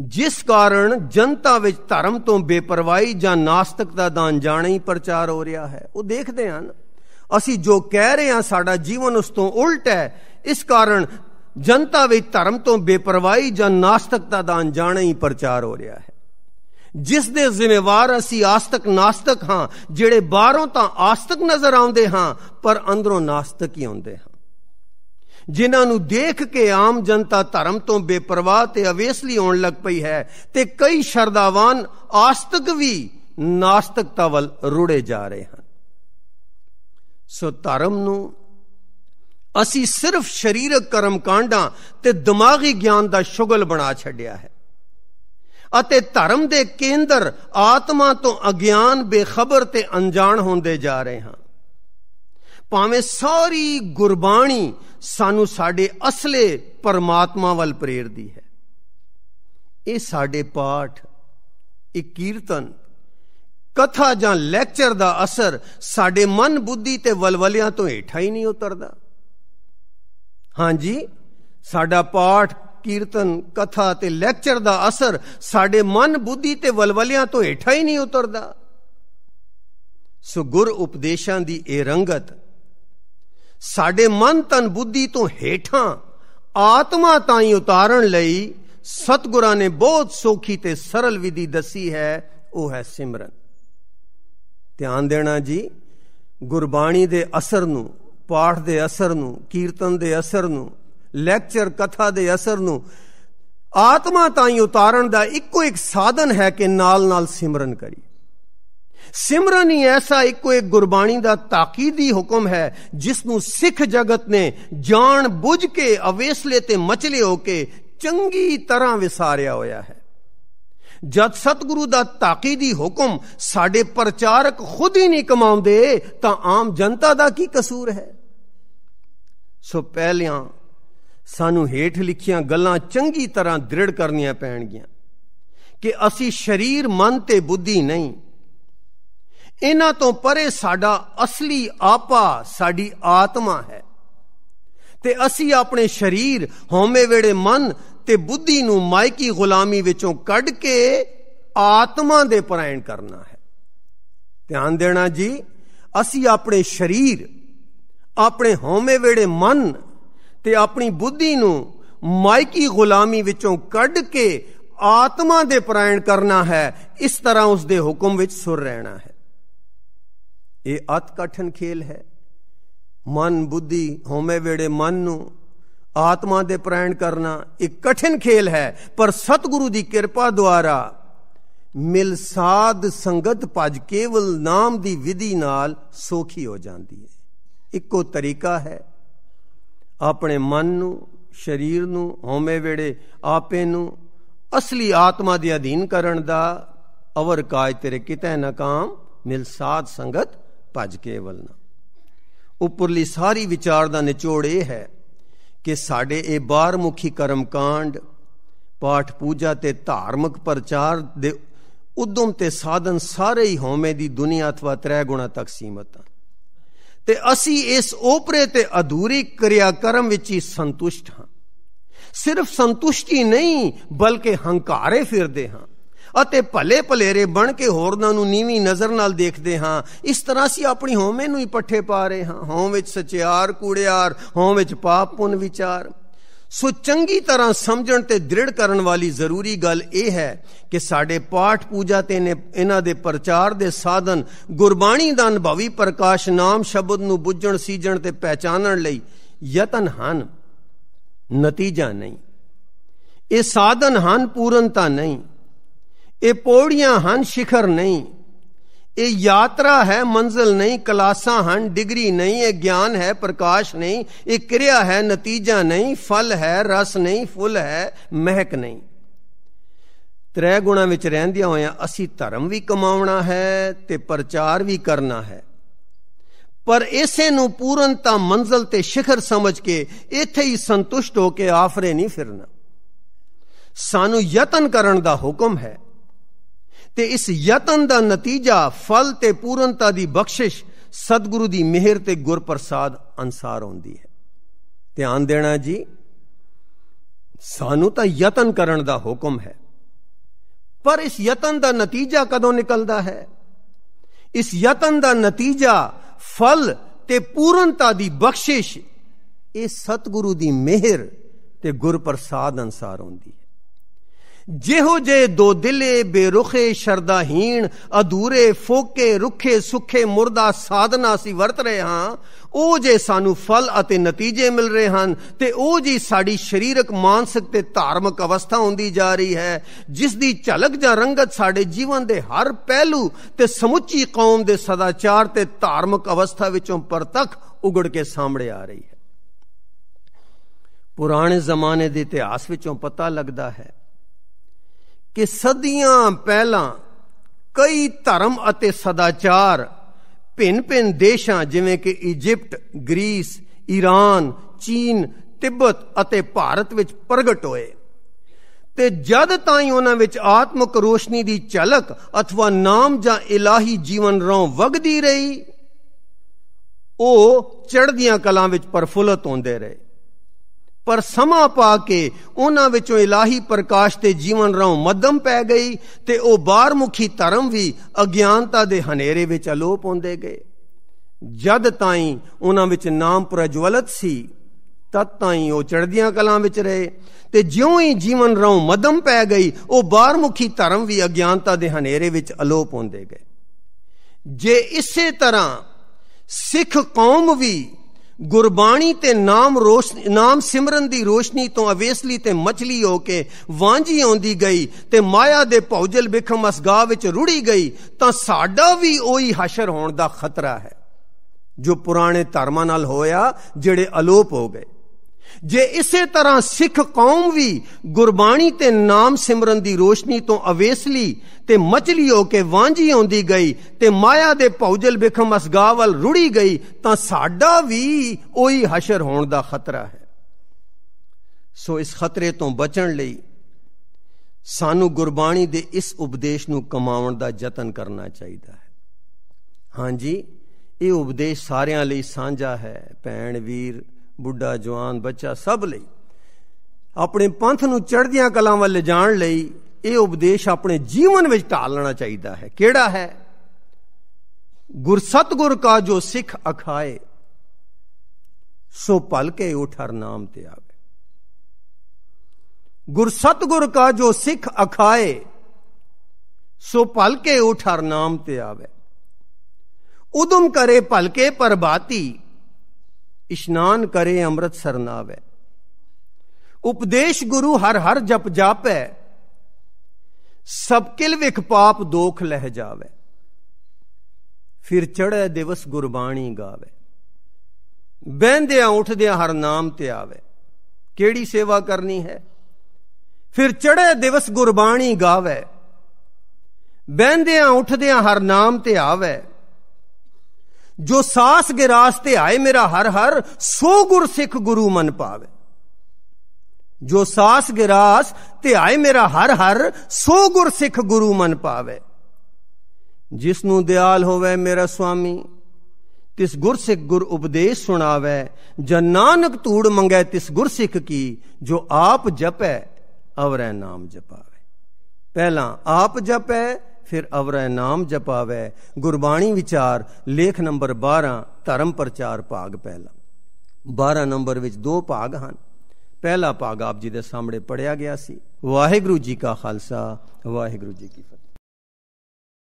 ਜਿਸ ਕਾਰਨ ਜਨਤਾ ਵਿੱਚ ਧਰਮ ਤੋਂ ਬੇਪਰਵਾਹੀ ਜਾਂ ਨਾਸਤਿਕਤਾ ਦਾ ਅਣਜਾਣੀ ਪ੍ਰਚਾਰ ਹੋ ਰਿਹਾ ਹੈ ਉਹ ਦੇਖਦੇ ਹਨ ਅਸੀਂ ਜੋ ਕਹਿ ਰਹੇ ਹਾਂ ਸਾਡਾ ਜੀਵਨ ਉਸ ਤੋਂ ਉਲਟ ਹੈ ਇਸ ਕਾਰਨ ਜਨਤਾ ਵਿੱਚ ਧਰਮ ਤੋਂ ਬੇਪਰਵਾਹੀ ਜਾਂ ਨਾਸਤਿਕਤਾ ਦਾ ਅਣਜਾਣੀ ਪ੍ਰਚਾਰ ਹੋ ਰਿਹਾ ਹੈ ਜਿਸ ਦੇ ਜ਼ਿੰਮੇਵਾਰ ਅਸੀਂ ਆਸਤਕ ਨਾਸਤਕ ਹਾਂ ਜਿਹੜੇ ਬਾਹਰੋਂ ਤਾਂ ਆਸਤਕ ਨਜ਼ਰ ਆਉਂਦੇ ਹਾਂ ਪਰ ਅੰਦਰੋਂ ਨਾਸਤਕ ਹੀ ਹੁੰਦੇ ਹਾਂ ਜਿਨ੍ਹਾਂ ਨੂੰ ਦੇਖ ਕੇ ਆਮ ਜਨਤਾ ਧਰਮ ਤੋਂ ਬੇਪਰਵਾਹ ਤੇ ਅਵੇਸਲੀ ਹੋਣ ਲੱਗ ਪਈ ਹੈ ਤੇ ਕਈ ਸ਼ਰਦਾਵਾਨ ਆਸਤਕ ਵੀ ਨਾਸਤਕਤਾ ਵੱਲ ਰੁੜੇ ਜਾ ਰਹੇ ਹਨ ਸੋ ਧਰਮ ਨੂੰ ਅਸੀਂ ਸਿਰਫ ਸਰੀਰਕ ਕਰਮ ਕਾਂਡਾਂ ਤੇ ਦਿਮਾਗੀ ਗਿਆਨ ਦਾ ਸ਼ੁਗਲ ਬਣਾ ਛੱਡਿਆ ਹੈ ਅਤੇ ਧਰਮ ਦੇ ਕੇਂਦਰ ਆਤਮਾ ਤੋਂ ਅਗਿਆਨ ਬੇਖਬਰ ਤੇ ਅਣਜਾਣ ਹੁੰਦੇ ਜਾ ਰਹੇ ਹਾਂ ਭਾਵੇਂ ਸਾਰੀ ਗੁਰਬਾਣੀ ਸਾਨੂੰ ਸਾਡੇ ਅਸਲੇ ਪਰਮਾਤਮਾ ਵੱਲ ਪ੍ਰੇਰਦੀ ਹੈ ਇਹ ਸਾਡੇ ਪਾਠ ਇਹ ਕੀਰਤਨ ਕਥਾ ਜਾਂ ਲੈਕਚਰ ਦਾ ਅਸਰ ਸਾਡੇ ਮਨ ਬੁੱਧੀ ਤੇ ਵਲਵਲਿਆਂ ਤੋਂ ਏਠਾ ਹੀ ਨਹੀਂ ਉਤਰਦਾ ਹਾਂਜੀ ਸਾਡਾ ਪਾਠ ਕੀਰਤਨ ਕਥਾ ਤੇ ਲੈਕਚਰ ਦਾ ਅਸਰ ਸਾਡੇ ਮਨ ਬੁੱਧੀ ਤੇ ਵਲਵਲਿਆਂ ਤੋਂ ਏਠਾ ਹੀ ਨਹੀਂ ਉਤਰਦਾ ਸੋ ਗੁਰ ਉਪਦੇਸ਼ਾਂ ਦੀ ਇਹ ਰੰਗਤ ਸਾਡੇ ਮਨ ਤਨ ਬੁੱਧੀ ਤੋਂ ਹੇਠਾਂ ਆਤਮਾ ਤਾਈਂ ਉਤਾਰਨ ਲਈ ਸਤਗੁਰਾਂ ਨੇ ਬਹੁਤ ਸੋਖੀ ਤੇ ਸਰਲ ਵਿਧੀ ਦੱਸੀ ਹੈ ਉਹ ਹੈ ਸਿਮਰਨ ਧਿਆਨ ਦੇਣਾ ਜੀ ਗੁਰਬਾਣੀ ਦੇ ਅਸਰ ਨੂੰ ਪਾਠ ਦੇ ਅਸਰ ਨੂੰ ਕੀਰਤਨ ਦੇ ਅਸਰ ਨੂੰ ਲੈਕਚਰ ਕਥਾ ਦੇ ਅਸਰ ਨੂੰ ਆਤਮਾ ਤਾਈਂ ਉਤਾਰਨ ਦਾ ਇੱਕੋ ਇੱਕ ਸਾਧਨ ਹੈ ਕਿ ਨਾਲ ਨਾਲ ਸਿਮਰਨ ਕਰੀ ਸਿਮਰਨ ਹੀ ਐਸਾ ਇੱਕੋ ਇੱਕ ਗੁਰਬਾਣੀ ਦਾ ਤਾਕੀਦੀ ਹੁਕਮ ਹੈ ਜਿਸ ਨੂੰ ਸਿੱਖ ਜਗਤ ਨੇ ਜਾਣ ਬੁੱਝ ਕੇ ਅਵੇਸਲੇ ਤੇ ਮਚਲੇ ਹੋ ਕੇ ਚੰਗੀ ਤਰ੍ਹਾਂ ਵਿਸਾਰਿਆ ਹੋਇਆ ਹੈ ਜਦ ਸਤਿਗੁਰੂ ਦਾ ਤਾਕੀਦੀ ਹੁਕਮ ਸਾਡੇ ਪ੍ਰਚਾਰਕ ਖੁਦ ਹੀ ਨਹੀਂ ਕਮਾਉਂਦੇ ਤਾਂ ਆਮ ਜਨਤਾ ਦਾ ਕੀ ਕਸੂਰ ਹੈ ਸੋ ਪਹਿਲਿਆਂ ਸਾਨੂੰ ਹੇਠ ਲਿਖੀਆਂ ਗੱਲਾਂ ਚੰਗੀ ਤਰ੍ਹਾਂ ਦ੍ਰਿੜ ਕਰਨੀਆਂ ਪੈਣਗੀਆਂ ਕਿ ਅਸੀਂ ਸਰੀਰ ਮਨ ਤੇ ਬੁੱਧੀ ਨਹੀਂ ਇਹਨਾਂ ਤੋਂ ਪਰੇ ਸਾਡਾ ਅਸਲੀ ਆਪਾ ਸਾਡੀ ਆਤਮਾ ਹੈ ਤੇ ਅਸੀਂ ਆਪਣੇ ਸਰੀਰ ਹੋਮੇ ਵੇੜੇ ਮਨ ਤੇ ਬੁੱਧੀ ਨੂੰ ਮਾਇਕੀ ਗੁਲਾਮੀ ਵਿੱਚੋਂ ਕੱਢ ਕੇ ਆਤਮਾ ਦੇ ਪਰਾਇਣ ਕਰਨਾ ਹੈ ਧਿਆਨ ਦੇਣਾ ਜੀ ਅਸੀਂ ਆਪਣੇ ਸਰੀਰ ਆਪਣੇ ਹੋਮੇ ਵੇੜੇ ਮਨ ਤੇ ਆਪਣੀ ਬੁੱਧੀ ਨੂੰ ਮਾਇਕੀ ਗੁਲਾਮੀ ਵਿੱਚੋਂ ਕੱਢ ਕੇ ਆਤਮਾ ਦੇ ਪਰਾਇਣ ਕਰਨਾ ਹੈ ਇਸ ਤਰ੍ਹਾਂ ਉਸ ਦੇ ਹੁਕਮ ਵਿੱਚ ਸੁਰ ਰਹਿਣਾ ਹੈ ਇਹ ਅਤ ਕਠਨ ਖੇਲ ਹੈ ਮਨ ਬੁੱਧੀ ਹੋਮੇ ਵੇੜੇ ਮਨ ਨੂੰ ਆਤਮਾ ਦੇ ਪ੍ਰਾਣ ਕਰਨਾ ਇੱਕ ਕਠਿਨ ਖੇਲ ਹੈ ਪਰ ਸਤਿਗੁਰੂ ਦੀ ਕਿਰਪਾ ਦੁਆਰਾ ਮਿਲ ਸਾਧ ਸੰਗਤ ਭਜ ਕੇਵਲ ਨਾਮ ਦੀ ਵਿਧੀ ਨਾਲ ਸੋਖੀ ਹੋ ਜਾਂਦੀ ਹੈ ਇੱਕੋ ਤਰੀਕਾ ਹੈ ਆਪਣੇ ਮਨ ਨੂੰ ਸਰੀਰ ਨੂੰ ਹੋਮੇ ਵੇੜੇ ਆਪੇ ਨੂੰ ਅਸਲੀ ਆਤਮਾ ਦੇ ਅਧੀਨ ਕਰਨ ਦਾ ਅਵਰ ਕਾਜ ਤੇਰੇ ਕਿਤੇ ਨਾ ਕਾਮ ਮਿਲ ਸਾਧ ਸੰਗਤ ਭੱਜ ਕੇ ਨਾ ਉਪਰਲੀ ਸਾਰੀ ਵਿਚਾਰ ਦਾ ਨਿਚੋੜ ਇਹ ਹੈ ਕਿ ਸਾਡੇ ਇਹ ਬਾਹਰਮੁਖੀ ਕਰਮਕਾਂਡ ਪਾਠ ਪੂਜਾ ਤੇ ਧਾਰਮਿਕ ਪ੍ਰਚਾਰ ਦੇ ਉਦਮ ਤੇ ਸਾਧਨ ਸਾਰੇ ਹੀ ਹੋਮੇ ਦੀ ਦੁਨੀਆ ਅਥਵਾ ਤ੍ਰੈ ਗੁਣਾ ਤੱਕ ਸੀਮਤ ਹਨ ਤੇ ਅਸੀਂ ਇਸ ਉਪਰੇ ਤੇ ਅਧੂਰੀ ਕਰਮ ਵਿੱਚ ਹੀ ਸੰਤੁਸ਼ਟ ਹਾਂ ਸਿਰਫ ਸੰਤੁਸ਼ਟੀ ਨਹੀਂ ਬਲਕਿ ਹੰਕਾਰੇ ਫਿਰਦੇ ਹਾਂ ਅਤੇ ਭਲੇ ਭਲੇਰੇ ਬਣ ਕੇ ਹੋਰਨਾਂ ਨੂੰ ਨੀਵੀਂ ਨਜ਼ਰ ਨਾਲ ਦੇਖਦੇ ਹਾਂ ਇਸ ਤਰ੍ਹਾਂ ਅਸੀਂ ਆਪਣੀ ਹੋਵੇਂ ਨੂੰ ਹੀ ਪੱਠੇ ਪਾ ਰਹੇ ਹਾਂ ਹੋਂ ਵਿੱਚ ਸਚਿਆਰ ਕੂੜਿਆਰ ਹੋਂ ਵਿੱਚ ਪਾਪ ਪੁੰਨ ਵਿਚਾਰ ਸੋ ਚੰਗੀ ਤਰ੍ਹਾਂ ਸਮਝਣ ਤੇ ਦ੍ਰਿੜ ਕਰਨ ਵਾਲੀ ਜ਼ਰੂਰੀ ਗੱਲ ਇਹ ਹੈ ਕਿ ਸਾਡੇ ਪਾਠ ਪੂਜਾ ਤੇ ਇਹਨਾਂ ਦੇ ਪ੍ਰਚਾਰ ਦੇ ਸਾਧਨ ਗੁਰਬਾਣੀ ਦਾ ਅਨੁਭਵੀ ਪ੍ਰਕਾਸ਼ ਨਾਮ ਸ਼ਬਦ ਨੂੰ ਬੁੱਝਣ ਸੀਜਣ ਤੇ ਪਹਿਚਾਨਣ ਲਈ ਯਤਨ ਹਨ ਨਤੀਜਾ ਨਹੀਂ ਇਹ ਸਾਧਨ ਹਨ ਪੂਰਨਤਾ ਨਹੀਂ ਇਹ ਪੌੜੀਆਂ ਹਨ ਸਿਖਰ ਨਹੀਂ ਇਹ ਯਾਤਰਾ ਹੈ ਮੰਜ਼ਲ ਨਹੀਂ ਕਲਾਸਾਂ ਹਨ ਡਿਗਰੀ ਨਹੀਂ ਇਹ ਗਿਆਨ ਹੈ ਪ੍ਰਕਾਸ਼ ਨਹੀਂ ਇਹ ਕਿਰਿਆ ਹੈ ਨਤੀਜਾ ਨਹੀਂ ਫਲ ਹੈ ਰਸ ਨਹੀਂ ਫੁੱਲ ਹੈ ਮਹਿਕ ਨਹੀਂ ਤ੍ਰੈ ਗੁਣਾ ਵਿੱਚ ਰਹਿੰਦਿਆਂ ਹੋਇਆਂ ਅਸੀਂ ਧਰਮ ਵੀ ਕਮਾਉਣਾ ਹੈ ਤੇ ਪ੍ਰਚਾਰ ਵੀ ਕਰਨਾ ਹੈ ਪਰ ਇਸੇ ਨੂੰ ਪੂਰਨਤਾ ਮੰਜ਼ਲ ਤੇ ਸਿਖਰ ਸਮਝ ਕੇ ਇੱਥੇ ਹੀ ਸੰਤੁਸ਼ਟ ਹੋ ਕੇ ਆਫਰੇ ਨਹੀਂ ਫਿਰਨਾ ਸਾਨੂੰ ਯਤਨ ਕਰਨ ਦਾ ਹੁਕਮ ਹੈ ਤੇ ਇਸ ਯਤਨ ਦਾ ਨਤੀਜਾ ਫਲ ਤੇ ਪੂਰਨਤਾ ਦੀ ਬਖਸ਼ਿਸ਼ ਸਤਿਗੁਰੂ ਦੀ ਮਿਹਰ ਤੇ ਗੁਰਪ੍ਰਸਾਦ ਅਨਸਾਰ ਆਉਂਦੀ ਹੈ ਧਿਆਨ ਦੇਣਾ ਜੀ ਸਾਨੂੰ ਤਾਂ ਯਤਨ ਕਰਨ ਦਾ ਹੁਕਮ ਹੈ ਪਰ ਇਸ ਯਤਨ ਦਾ ਨਤੀਜਾ ਕਦੋਂ ਨਿਕਲਦਾ ਹੈ ਇਸ ਯਤਨ ਦਾ ਨਤੀਜਾ ਫਲ ਤੇ ਪੂਰਨਤਾ ਦੀ ਬਖਸ਼ਿਸ਼ ਇਹ ਸਤਿਗੁਰੂ ਦੀ ਮਿਹਰ ਤੇ ਗੁਰਪ੍ਰਸਾਦ ਅਨਸਾਰ ਆਉਂਦੀ ਹੈ ਜਿਹੋ ਜੇ ਦੋ ਦਿਲੇ ਬੇਰੁਖੇ ਸ਼ਰਦਾਹੀਣ ਅਧੂਰੇ ਫੋਕੇ ਰੁਖੇ ਸੁਖੇ ਮੁਰਦਾ ਸਾਧਨਾ ਸੀ ਵਰਤ ਰਹੇ ਹਾਂ ਉਹ ਜੇ ਸਾਨੂੰ ਫਲ ਅਤੇ ਨਤੀਜੇ ਮਿਲ ਰਹੇ ਹਨ ਤੇ ਉਹ ਜੀ ਸਾਡੀ ਸਰੀਰਕ ਮਾਨਸਿਕ ਤੇ ਧਾਰਮਿਕ ਅਵਸਥਾ ਹੁੰਦੀ ਜਾ ਰਹੀ ਹੈ ਜਿਸ ਦੀ ਝਲਕ ਜਾਂ ਰੰਗਤ ਸਾਡੇ ਜੀਵਨ ਦੇ ਹਰ ਪਹਿਲੂ ਤੇ ਸਮੁੱਚੀ ਕੌਮ ਦੇ ਸਦਾਚਾਰ ਤੇ ਧਾਰਮਿਕ ਅਵਸਥਾ ਵਿੱਚੋਂ ਪਰਤਖ ਉਗੜ ਕੇ ਸਾਹਮਣੇ ਆ ਰਹੀ ਹੈ ਪੁਰਾਣੇ ਜ਼ਮਾਨੇ ਦੇ ਇਤਿਹਾਸ ਵਿੱਚੋਂ ਪਤਾ ਲੱਗਦਾ ਹੈ ਕਿ ਸਦੀਆਂ ਪਹਿਲਾਂ ਕਈ ਧਰਮ ਅਤੇ ਸਦਾਚਾਰ ਭਿੰਨ-ਭਿੰਨ ਦੇਸ਼ਾਂ ਜਿਵੇਂ ਕਿ ਇਜੀਪਟ, ਗ੍ਰੀਸ, ਈਰਾਨ, ਚੀਨ, ਤਿੱਬਤ ਅਤੇ ਭਾਰਤ ਵਿੱਚ ਪ੍ਰਗਟ ਹੋਏ ਤੇ ਜਦ ਤਾਈਂ ਉਹਨਾਂ ਵਿੱਚ ਆਤਮਿਕ ਰੋਸ਼ਨੀ ਦੀ ਝਲਕ ਅਥਵਾ ਨਾਮ ਜਾਂ ਇਲਾਹੀ ਜੀਵਨ ਰੋਂ ਵਗਦੀ ਰਹੀ ਉਹ ਚੜ੍ਹਦੀਆਂ ਕਲਾਂ ਵਿੱਚ ਪਰਫੁੱਲਤ ਹੁੰਦੇ ਰਹੇ ਪਰ ਸਮਾਂ ਪਾ ਕੇ ਉਹਨਾਂ ਵਿੱਚੋਂ ਇਲਾਹੀ ਪ੍ਰਕਾਸ਼ ਤੇ ਜੀਵਨ ਰੌ ਮਦਮ ਪੈ ਗਈ ਤੇ ਉਹ ਮੁਖੀ ਧਰਮ ਵੀ ਅਗਿਆਨਤਾ ਦੇ ਹਨੇਰੇ ਵਿੱਚ ਅਲੋਪ ਹੁੰਦੇ ਗਏ ਜਦ ਤਾਈਂ ਉਹਨਾਂ ਵਿੱਚ ਨਾਮ ਪ੍ਰਜਵਲਤ ਸੀ ਤਦ ਤਾਈਂ ਉਹ ਚੜ੍ਹਦੀਆਂ ਕਲਾਂ ਵਿੱਚ ਰਹੇ ਤੇ ਜਿਉਂ ਹੀ ਜੀਵਨ ਰੌ ਮਦਮ ਪੈ ਗਈ ਉਹ ਮੁਖੀ ਧਰਮ ਵੀ ਅਗਿਆਨਤਾ ਦੇ ਹਨੇਰੇ ਵਿੱਚ ਅਲੋਪ ਹੁੰਦੇ ਗਏ ਜੇ ਇਸੇ ਤਰ੍ਹਾਂ ਸਿੱਖ ਕੌਮ ਵੀ ਗੁਰਬਾਣੀ ਤੇ ਨਾਮ ਰੋਸ਼ਨੀ ਨਾਮ ਸਿਮਰਨ ਦੀ ਰੋਸ਼ਨੀ ਤੋਂ ਅਵੇਸਲੀ ਤੇ ਮਛਲੀ ਹੋ ਕੇ ਵਾਂਝੀ ਆਉਂਦੀ ਗਈ ਤੇ ਮਾਇਆ ਦੇ ਭੌਜਲ ਵਿਖਮ ਅਸਗਾ ਵਿੱਚ ਰੁੜੀ ਗਈ ਤਾਂ ਸਾਡਾ ਵੀ ਉਹੀ ਹਸ਼ਰ ਹੋਣ ਦਾ ਖਤਰਾ ਹੈ ਜੋ ਪੁਰਾਣੇ ਧਰਮਾਂ ਨਾਲ ਹੋਇਆ ਜਿਹੜੇ ਅਲੋਪ ਹੋ ਗਏ ਜੇ ਇਸੇ ਤਰ੍ਹਾਂ ਸਿੱਖ ਕੌਮ ਵੀ ਗੁਰਬਾਣੀ ਤੇ ਨਾਮ ਸਿਮਰਨ ਦੀ ਰੋਸ਼ਨੀ ਤੋਂ ਅਵੇਸਲੀ ਤੇ ਮਚਲੀ ਹੋ ਕੇ ਵਾਂਝੀ ਆਉਂਦੀ ਗਈ ਤੇ ਮਾਇਆ ਦੇ ਭੌਜਲ ਬਿਖਮ ਅਸਗਾਵਲ ਰੁੜੀ ਗਈ ਤਾਂ ਸਾਡਾ ਵੀ ਉਹੀ ਹਸ਼ਰ ਹੋਣ ਦਾ ਖਤਰਾ ਹੈ ਸੋ ਇਸ ਖਤਰੇ ਤੋਂ ਬਚਣ ਲਈ ਸਾਨੂੰ ਗੁਰਬਾਣੀ ਦੇ ਇਸ ਉਪਦੇਸ਼ ਨੂੰ ਕਮਾਉਣ ਦਾ ਯਤਨ ਕਰਨਾ ਚਾਹੀਦਾ ਹੈ ਹਾਂਜੀ ਇਹ ਉਪਦੇਸ਼ ਸਾਰਿਆਂ ਲਈ ਸਾਂਝਾ ਹੈ ਭੈਣ ਵੀਰ ਬੁੱਢਾ ਜਵਾਨ ਬੱਚਾ ਸਭ ਲਈ ਆਪਣੇ ਪੰਥ ਨੂੰ ਚੜ੍ਹਦੀਆਂ ਕਲਾਂ ਵੱਲ ਜਾਣ ਲਈ ਇਹ ਉਪਦੇਸ਼ ਆਪਣੇ ਜੀਵਨ ਵਿੱਚ ਢਾਲ ਲੈਣਾ ਚਾਹੀਦਾ ਹੈ ਕਿਹੜਾ ਹੈ ਗੁਰ ਸਤਗੁਰ ਕਾ ਜੋ ਸਿੱਖ ਅਖਾਏ ਸੋ ਭਲ ਕੇ ਉਠਰ ਨਾਮ ਤੇ ਆਵੇ ਗੁਰ ਸਤਗੁਰ ਕਾ ਜੋ ਸਿੱਖ ਅਖਾਏ ਸੋ ਭਲ ਕੇ ਉਠਰ ਨਾਮ ਤੇ ਆਵੇ ਉਦਮ ਕਰੇ ਭਲ ਕੇ ਪਰਬਾਤੀ ਇਸ਼ਨਾਨ ਕਰੇ ਅੰਮ੍ਰਿਤ ਸਰਨਾਵੇ ਉਪਦੇਸ਼ ਗੁਰੂ ਹਰ ਹਰ ਜਪ ਜਾਪੈ ਸਭ ਕਿਲ ਵਿਖ ਪਾਪ ਦੋਖ ਲਹਿ ਜਾਵੇ ਫਿਰ ਚੜ੍ਹੇ ਦਿਵਸ ਗੁਰਬਾਣੀ ਗਾਵੇ ਬਹਿੰਦਿਆਂ ਉੱਠਦਿਆਂ ਹਰ ਨਾਮ ਤੇ ਆਵੇ ਕਿਹੜੀ ਸੇਵਾ ਕਰਨੀ ਹੈ ਫਿਰ ਚੜ੍ਹੇ ਦਿਵਸ ਗੁਰਬਾਣੀ ਗਾਵੇ ਬਹਿੰਦਿਆਂ ਉੱਠਦਿਆਂ ਹਰ ਨਾਮ ਤੇ ਆਵੇ ਜੋ ਸਾਸ ਗੇ ਰਾਸਤੇ ਆਏ ਮੇਰਾ ਹਰ ਹਰ ਸੋ ਗੁਰ ਸਿੱਖ ਗੁਰੂ ਮਨ ਪਾਵੇ ਜੋ ਸਾਸ ਗਿਰਾਸ ਤੇ ਆਏ ਮੇਰਾ ਹਰ ਹਰ ਸੋ ਗੁਰ ਸਿੱਖ ਗੁਰੂ ਮਨ ਪਾਵੇ ਜਿਸ ਨੂੰ ਦਿਆਲ ਹੋਵੇ ਮੇਰਾ ਸੁਆਮੀ ਤਿਸ ਗੁਰ ਸਿੱਖ ਗੁਰ ਉਪਦੇਸ਼ ਸੁਣਾਵੇ ਜਨ ਨਾਨਕ ਧੂੜ ਮੰਗੇ ਤਿਸ ਗੁਰ ਸਿੱਖ ਕੀ ਜੋ ਆਪ ਜਪੈ ਅਵਰੈ ਨਾਮ ਜਪਾਵੇ ਪਹਿਲਾਂ ਆਪ ਜਪੈ ਫਿਰ ਅਵਰੈ ਨਾਮ ਜਪਾਵੇ ਗੁਰਬਾਣੀ ਵਿਚਾਰ ਲੇਖ ਨੰਬਰ 12 ਧਰਮ ਪ੍ਰਚਾਰ ਭਾਗ ਪਹਿਲਾ 12 ਨੰਬਰ ਵਿੱਚ ਦੋ ਭਾਗ ਹਨ ਪਹਿਲਾ ਭਾਗ ਆਪ ਜੀ ਦੇ ਸਾਹਮਣੇ ਪੜਿਆ ਗਿਆ ਸੀ ਵਾਹਿਗੁਰੂ ਜੀ ਕਾ ਖਾਲਸਾ ਵਾਹਿਗੁਰੂ ਜੀ ਕੀ